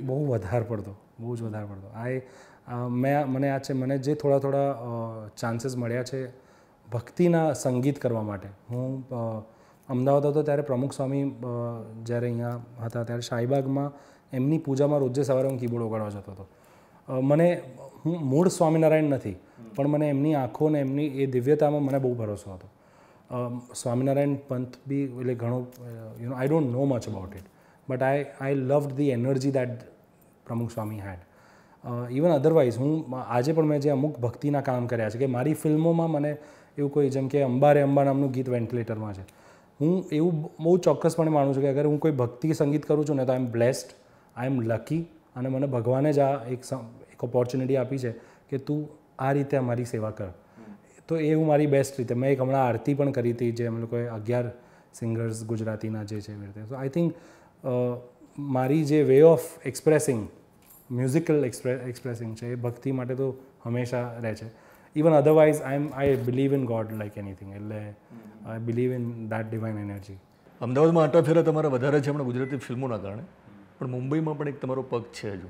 બહુ વધારે પડતો બહુ જ વધારે પડતો આ મેં મને આ છે મને જે થોડા થોડા ચાન્સીસ મળ્યા છે ભક્તિના સંગીત કરવા માટે હું અમદાવાદ હતો ત્યારે પ્રમુખ સ્વામી જ્યારે અહીંયા હતા ત્યારે શાહીબાગમાં એમની પૂજામાં રોજે સવારે હું કીબોર્ડ ઓગાડવા જતો હતો મને હું મૂળ સ્વામિનારાયણ નથી પણ મને એમની આંખો ને એમની એ દિવ્યતામાં મને બહુ ભરોસો હતો સ્વામિનારાયણ પંથ બી એટલે ઘણો you know I don't know much about it but I I love the energy that Pramukh Swami head even otherwise હું આજે પણ મેં જે અમુક ભક્તિના કામ કર્યા છે કે મારી ફિલ્મોમાં મને એવું કોઈ જેમ કે અંબારે અંબા નામનું ગીત વેન્ટિલેટરમાં છે હું એવું બહુ ચોક્કસપણે માનું છું કે અગર હું કોઈ ભક્તિ સંગીત કરું છું ને તો I M blessed I am lucky અને મને ભગવાને જ આ એક એક ઓપોર્ચ્યુનિટી આપી છે કે તું આ રીતે અમારી સેવા કર તો એ હું મારી બેસ્ટ રીતે મેં એક હમણાં આરતી પણ કરી હતી જે અમે લોકોએ અગિયાર સિંગર્સ ગુજરાતીના જે છે એવી રીતે સો આઈ થિંક મારી જે way of expressing musical expressing છે એ ભક્તિ માટે તો હંમેશા રહે છે even otherwise I am I believe in God like anything એટલે I believe in that divine energy અમદાવાદમાં આટાફેરા તમારા વધારે છે હમણાં ગુજરાતી ફિલ્મોના કારણે પણ મુંબઈમાં પણ એક તમારો પગ છે હજુ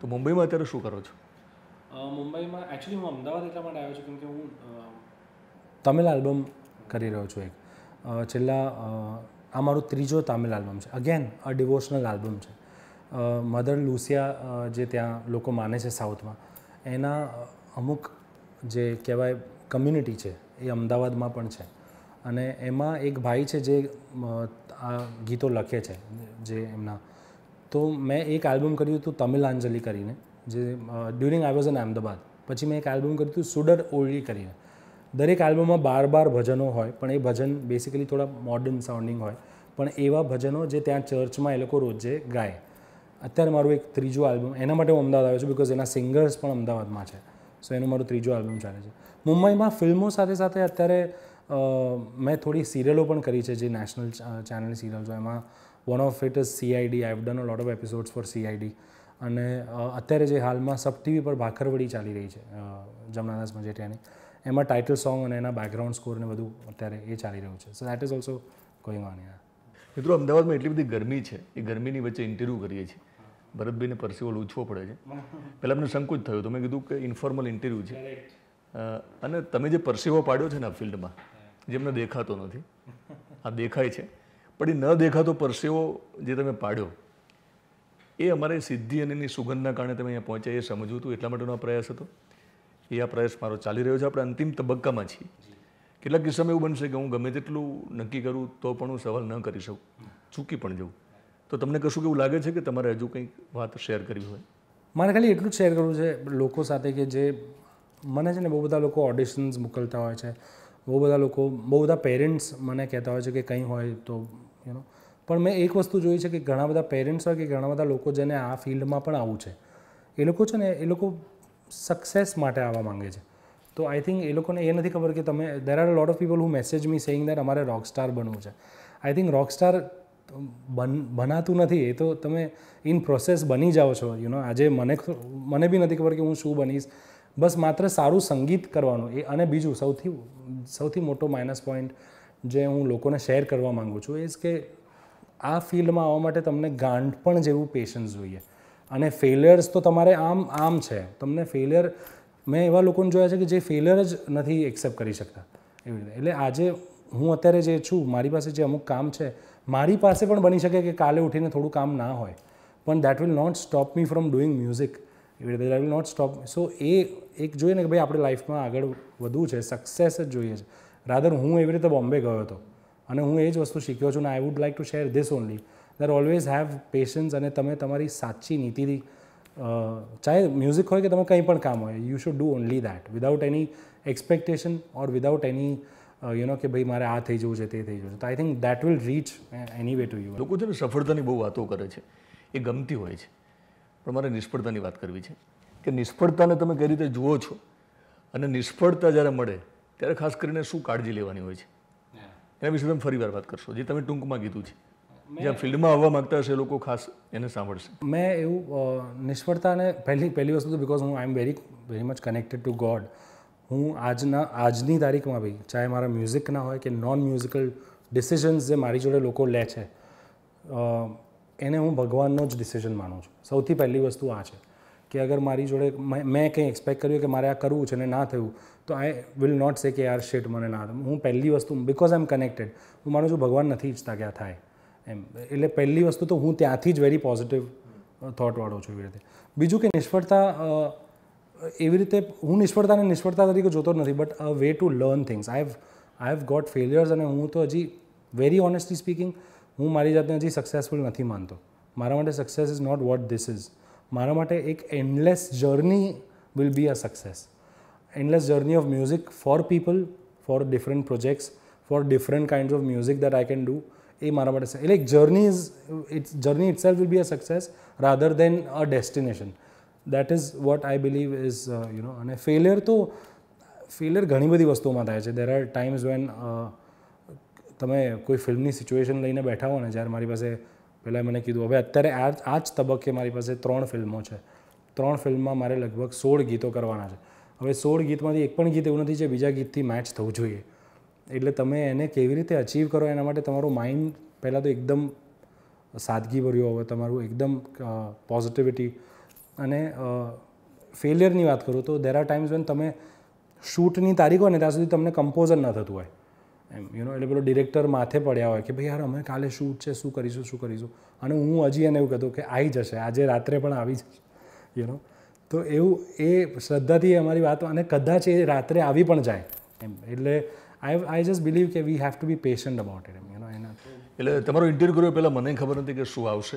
તો મુંબઈમાં અત્યારે શું કરો છો મુંબઈમાં એકચ્યુઅલી હું અમદાવાદ એટલા માટે આવ્યો છું કેમ કે હું તમિલ આલ્બમ કરી રહ્યો છું એક છેલ્લા આ મારું ત્રીજો તામિલ આલ્બમ છે અગેન અ ડિવોશનલ આલ્બમ છે મધર લુસિયા જે ત્યાં લોકો માને છે સાઉથમાં એના અમુક જે કહેવાય કમ્યુનિટી છે એ અમદાવાદમાં પણ છે અને એમાં એક ભાઈ છે જે આ ગીતો લખે છે જે એમના તો મેં એક આલ્બમ કર્યું હતું તમિલાંજલિ કરીને જે during I was in Ahmedabad પછી મેં એક આલ્બમ કર્યું હતું સુડર ઓળી કરીને દરેક આલ્બમમાં બાર બાર ભજનો હોય પણ એ ભજન બેસિકલી થોડા મોડર્ન સાઉન્ડિંગ હોય પણ એવા ભજનો જે ત્યાં ચર્ચમાં એ લોકો રોજે ગાય અત્યારે મારું એક ત્રીજું આલ્બમ એના માટે હું અમદાવાદ આવ્યો છું બિકોઝ એના સિંગર્સ પણ અમદાવાદમાં છે સો એનું મારું ત્રીજું આલ્બમ ચાલે છે મુંબઈમાં ફિલ્મો સાથે સાથે અત્યારે મેં થોડી સિરિયલો પણ કરી છે જે નેશનલ ચેનલ સિરિયલ છે એમાં one of it is CID I done a lot of episodes for CID અને અત્યારે જે હાલમાં સબ ટીવી પર ભાખરવડી ચાલી રહી છે જમનાદાસ મજેઠિયાની એમાં ટાઇટલ સોંગ અને એના બેકગ્રાઉન્ડ સ્કોર ને બધું અત્યારે એ ચાલી રહ્યું છે so that is also going on yeah મિત્રો અમદાવાદમાં એટલી બધી ગરમી છે એ ગરમીની વચ્ચે ઇન્ટરવ્યૂ કરીએ છીએ ભરતભાઈને પરસેવો લૂછવો પડે છે પહેલાં અમને સંકોચ થયો તમે કીધું કે ઇન્ફોર્મલ ઇન્ટરવ્યૂ છે અને તમે જે પરસેવો પાડ્યો છે ને આ ફિલ્ડમાં જે અમને દેખાતો નથી આ દેખાય છે પણ એ ન દેખાતો પરસેવો જે તમે પાડ્યો એ અમારે સિદ્ધિ અને એની સુગંધના કારણે તમે અહીંયા પહોંચ્યા એ સમજવું હતું એટલા માટેનો આ પ્રયાસ હતો એ આ પ્રયાસ મારો ચાલી રહ્યો છે આપણે અંતિમ તબક્કામાં છીએ કેટલાક કિસ્સામાં એવું બનશે કે હું ગમે તેટલું નક્કી કરું તો પણ હું સવાલ ન કરી શકું ચૂકી પણ જઉં તો તમને કશું એવું લાગે છે કે તમારે હજુ કંઈક વાત શેર કરવી હોય મારે ખાલી એટલું જ શેર કરવું છે લોકો સાથે કે જે મને છે ને બહુ બધા લોકો ઓડિશન્સ મોકલતા હોય છે બહુ બધા લોકો બહુ બધા પેરેન્ટ્સ મને કહેતા હોય છે કે કંઈ હોય તો યુ પણ મેં એક વસ્તુ જોઈ છે કે ઘણા બધા પેરેન્ટ્સ હોય કે ઘણા બધા લોકો જેને આ ફિલ્ડમાં પણ આવું છે એ લોકો છે ને એ લોકો સક્સેસ માટે આવવા માંગે છે તો આઈ થિંક એ લોકોને એ નથી ખબર કે તમે there are lot of people who message me saying that અમારે રોકસ્ટાર બનવું છે આઈ થિંક રોકસ્ટાર બન બનાતું નથી એ તો તમે ઇન પ્રોસેસ બની જાઓ છો યુ નો આજે મને મને બી નથી ખબર કે હું શું બનીશ બસ માત્ર સારું સંગીત કરવાનું એ અને બીજું સૌથી સૌથી મોટો માઇનસ પોઈન્ટ જે હું લોકોને શેર કરવા માગું છું એઝ કે આ ફિલ્ડમાં આવવા માટે તમને ગાંઠ પણ જેવું પેશન્સ જોઈએ અને ફેલિયર્સ તો તમારે આમ આમ છે તમને ફેલિયર મેં એવા લોકોને જોયા છે કે જે ફેલિયર જ નથી એક્સેપ્ટ કરી શકતા એવી રીતે એટલે આજે હું અત્યારે જે છું મારી પાસે જે અમુક કામ છે મારી પાસે પણ બની શકે કે કાલે ઉઠીને થોડું કામ ના હોય પણ that will not stop me from doing music એવી રીતે that will not stop so એ એક જોઈએ ને કે ભાઈ આપણે લાઈફમાં આગળ વધવું છે સક્સેસ જ જોઈએ છે રાધર હું એવી રીતે બોમ્બે ગયો હતો અને હું એ જ વસ્તુ શીખ્યો છું ને I would like to share this only there always have patience અને તમે તમારી સાચી નીતિથી ચાહે મ્યુઝિક હોય કે તમે કંઈ પણ કામ હોય you should do only that without any expectation or without any you know કે ભાઈ મારે આ થઈ જવું છે તે થઈ જવું છે તો I think that will reach anyway to you લોકો છે ને સફળતાની બહુ વાતો કરે છે એ ગમતી હોય છે પણ મારે નિષ્ફળતાની વાત કરવી છે કે નિષ્ફળતાને તમે કઈ રીતે જુઓ છો અને નિષ્ફળતા જ્યારે મળે ત્યારે ખાસ કરીને શું કાળજી લેવાની હોય છે એના વિશે તમે ફરી વાર વાત કરશો જે તમે ટૂંકમાં કીધું છે જ્યાં ફિલ્ડમાં આવવા માગતા હશે એ લોકો ખાસ એને સાંભળશે મેં એવું નિષ્ફળતાને પહેલી પહેલી વસ્તુ તો બિકોઝ હું I am very very much connected to God હું આજના આજની તારીખમાં બી ચાહે મારા મ્યુઝિકના હોય કે નોન મ્યુઝિકલ ડિસિઝન્સ જે મારી જોડે લોકો લે છે એને હું ભગવાનનો જ ડિસિઝન માનું છું સૌથી પહેલી વસ્તુ આ છે કે અગર મારી જોડે મેં કંઈ એક્સપેક્ટ કર્યું કે મારે આ કરવું છે ને ના થયું તો આઈ વિલ નોટ સે કે આર શેટ મને ના હું પહેલી વસ્તુ બિકોઝ આઈ એમ કનેક્ટેડ હું માનું છું ભગવાન નથી ઈચ્છતા કે આ થાય એમ એટલે પહેલી વસ્તુ તો હું ત્યાંથી જ વેરી પોઝિટિવ થોટવાળો છું એવી રીતે બીજું કે નિષ્ફળતા એવી રીતે હું નિષ્ફળતાને નિષ્ફળતા તરીકે જોતો નથી but a way to learn things I have I have got failures અને હું તો હજી વેરી ઓનેસ્ટલી સ્પીકિંગ હું મારી જાતને હજી સક્સેસફુલ નથી માનતો મારા માટે success is not what this is મારા માટે એક endless journey will be a success endless journey of music for people for different projects for different kind of music that I can do એ મારા માટે એટલે એક journey is it's journey itself will be a success rather than a destination that is what I believe is you know અને failure તો failure ઘણી બધી વસ્તુઓમાં થાય છે દેર આર ટાઈમ્સ વેન તમે કોઈ ફિલ્મની સિચ્યુએશન લઈને બેઠા હો ને જ્યારે મારી પાસે પહેલાં મને કીધું હવે અત્યારે આ આ જ તબક્કે મારી પાસે ત્રણ ફિલ્મો છે ત્રણ ફિલ્મમાં મારે લગભગ સોળ ગીતો કરવાના છે હવે સોળ ગીતમાંથી એક પણ ગીત એવું નથી જે બીજા ગીતથી મેચ થવું જોઈએ એટલે તમે એને કેવી રીતે અચીવ કરો એના માટે તમારું માઇન્ડ પહેલાં તો એકદમ સાદગીભર્યું હોય તમારું એકદમ પોઝિટિવિટી અને ફેલિયરની વાત કરું તો દેર આર ટાઈમ્સ વેન તમે શૂટની તારીખ હોય ને ત્યાં સુધી તમને કમ્પોઝર ન થતું હોય એમ યુ નો એટલે પેલો ડિરેક્ટર માથે પડ્યા હોય કે ભાઈ યાર અમે કાલે શૂટ છે શું કરીશું શું કરીશું અને હું હજી એને એવું કહેતો કે આવી જશે આજે રાત્રે પણ આવી જશે યુ નો તો એવું એ શ્રદ્ધાથી અમારી વાત અને કદાચ એ રાત્રે આવી પણ જાય એમ એટલે આઈ આઈ જસ્ટ બિલીવ કે we have to be patient about it you know એના એટલે તમારો ઇન્ટરવ્યૂ કર્યો પહેલાં મને ખબર નથી કે શું આવશે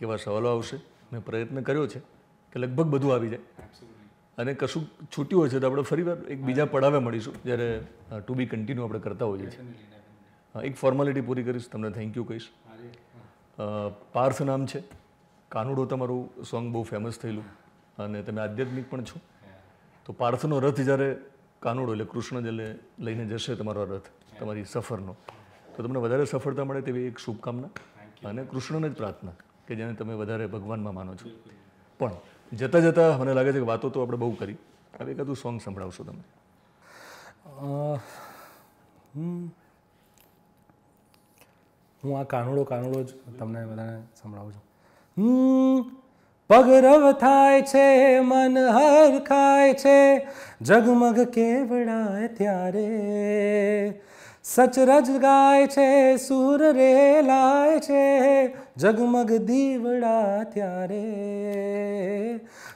કેવા સવાલો આવશે મેં પ્રયત્ન કર્યો છે કે લગભગ બધું આવી જાય અને કશું છૂટ્યું હોય છે તો આપણે ફરીવાર એક બીજા પડાવે મળીશું જ્યારે ટુ બી કન્ટિન્યુ આપણે કરતા હોઈએ છીએ એક ફોર્માલિટી પૂરી કરીશ તમને થેન્ક યુ કહીશ પાર્થ નામ છે કાનુડો તમારું સોંગ બહુ ફેમસ થયેલું અને તમે આધ્યાત્મિક પણ છો તો પાર્થનો રથ જ્યારે કાનુડો એટલે કૃષ્ણ જલે લઈને જશે તમારો રથ તમારી સફરનો તો તમને વધારે સફળતા મળે તેવી એક શુભકામના અને કૃષ્ણને જ પ્રાર્થના કે જેને તમે વધારે ભગવાનમાં માનો છો પણ જતાં જતાં મને લાગે છે કે વાતો તો આપણે બહુ કરી હવે એકાદું સોંગ સંભળાવશો તમે હું આ કાનુડો કાનુડો જ તમને બધાને સંભળાવું છું પગરવ થાય છે મન ખાય છે જગમગ કેવડાય ત્યારે સચરજ ગાય છે સુર લાય છે જગમગ દીવડા ત્યારે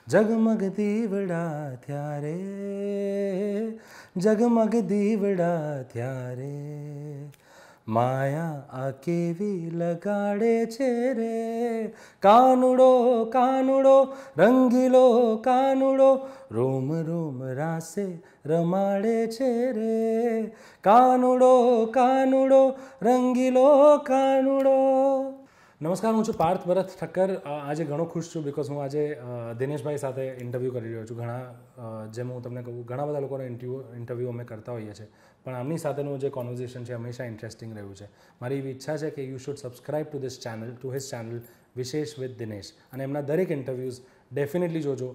જગમગ દીવડા ત્યારે જગમગ દીવડા ત્યારે માયા આ કેવી લગાડે છે રે કાનુડો કાનુડો રંગીલો કાનુડો રોમ રોમ રાસે રમાડે છે રે કાનુડો કાનુડો રંગીલો કાનુડો નમસ્કાર હું છું પાર્થ ભરત ઠક્કર આજે ઘણો ખુશ છું બિકોઝ હું આજે દિનેશભાઈ સાથે ઇન્ટરવ્યૂ કરી રહ્યો છું ઘણા જેમ હું તમને કહું ઘણા બધા લોકોને ઇન્ટરવ્યૂ ઇન્ટરવ્યૂ અમે કરતા હોઈએ છીએ પણ આમની સાથેનું જે કોન્વર્ઝેશન છે હંમેશા ઇન્ટરેસ્ટિંગ રહ્યું છે મારી એવી ઈચ્છા છે કે you should subscribe to this channel to his channel Vishesh with Dinesh અને એમના દરેક ઇન્ટરવ્યૂઝ ડેફિનેટલી જોજો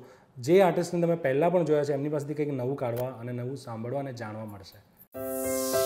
જે આર્ટિસ્ટને તમે પહેલાં પણ જોયા છે એમની પાસેથી કંઈક નવું કાઢવા અને નવું સાંભળવા અને જાણવા મળશે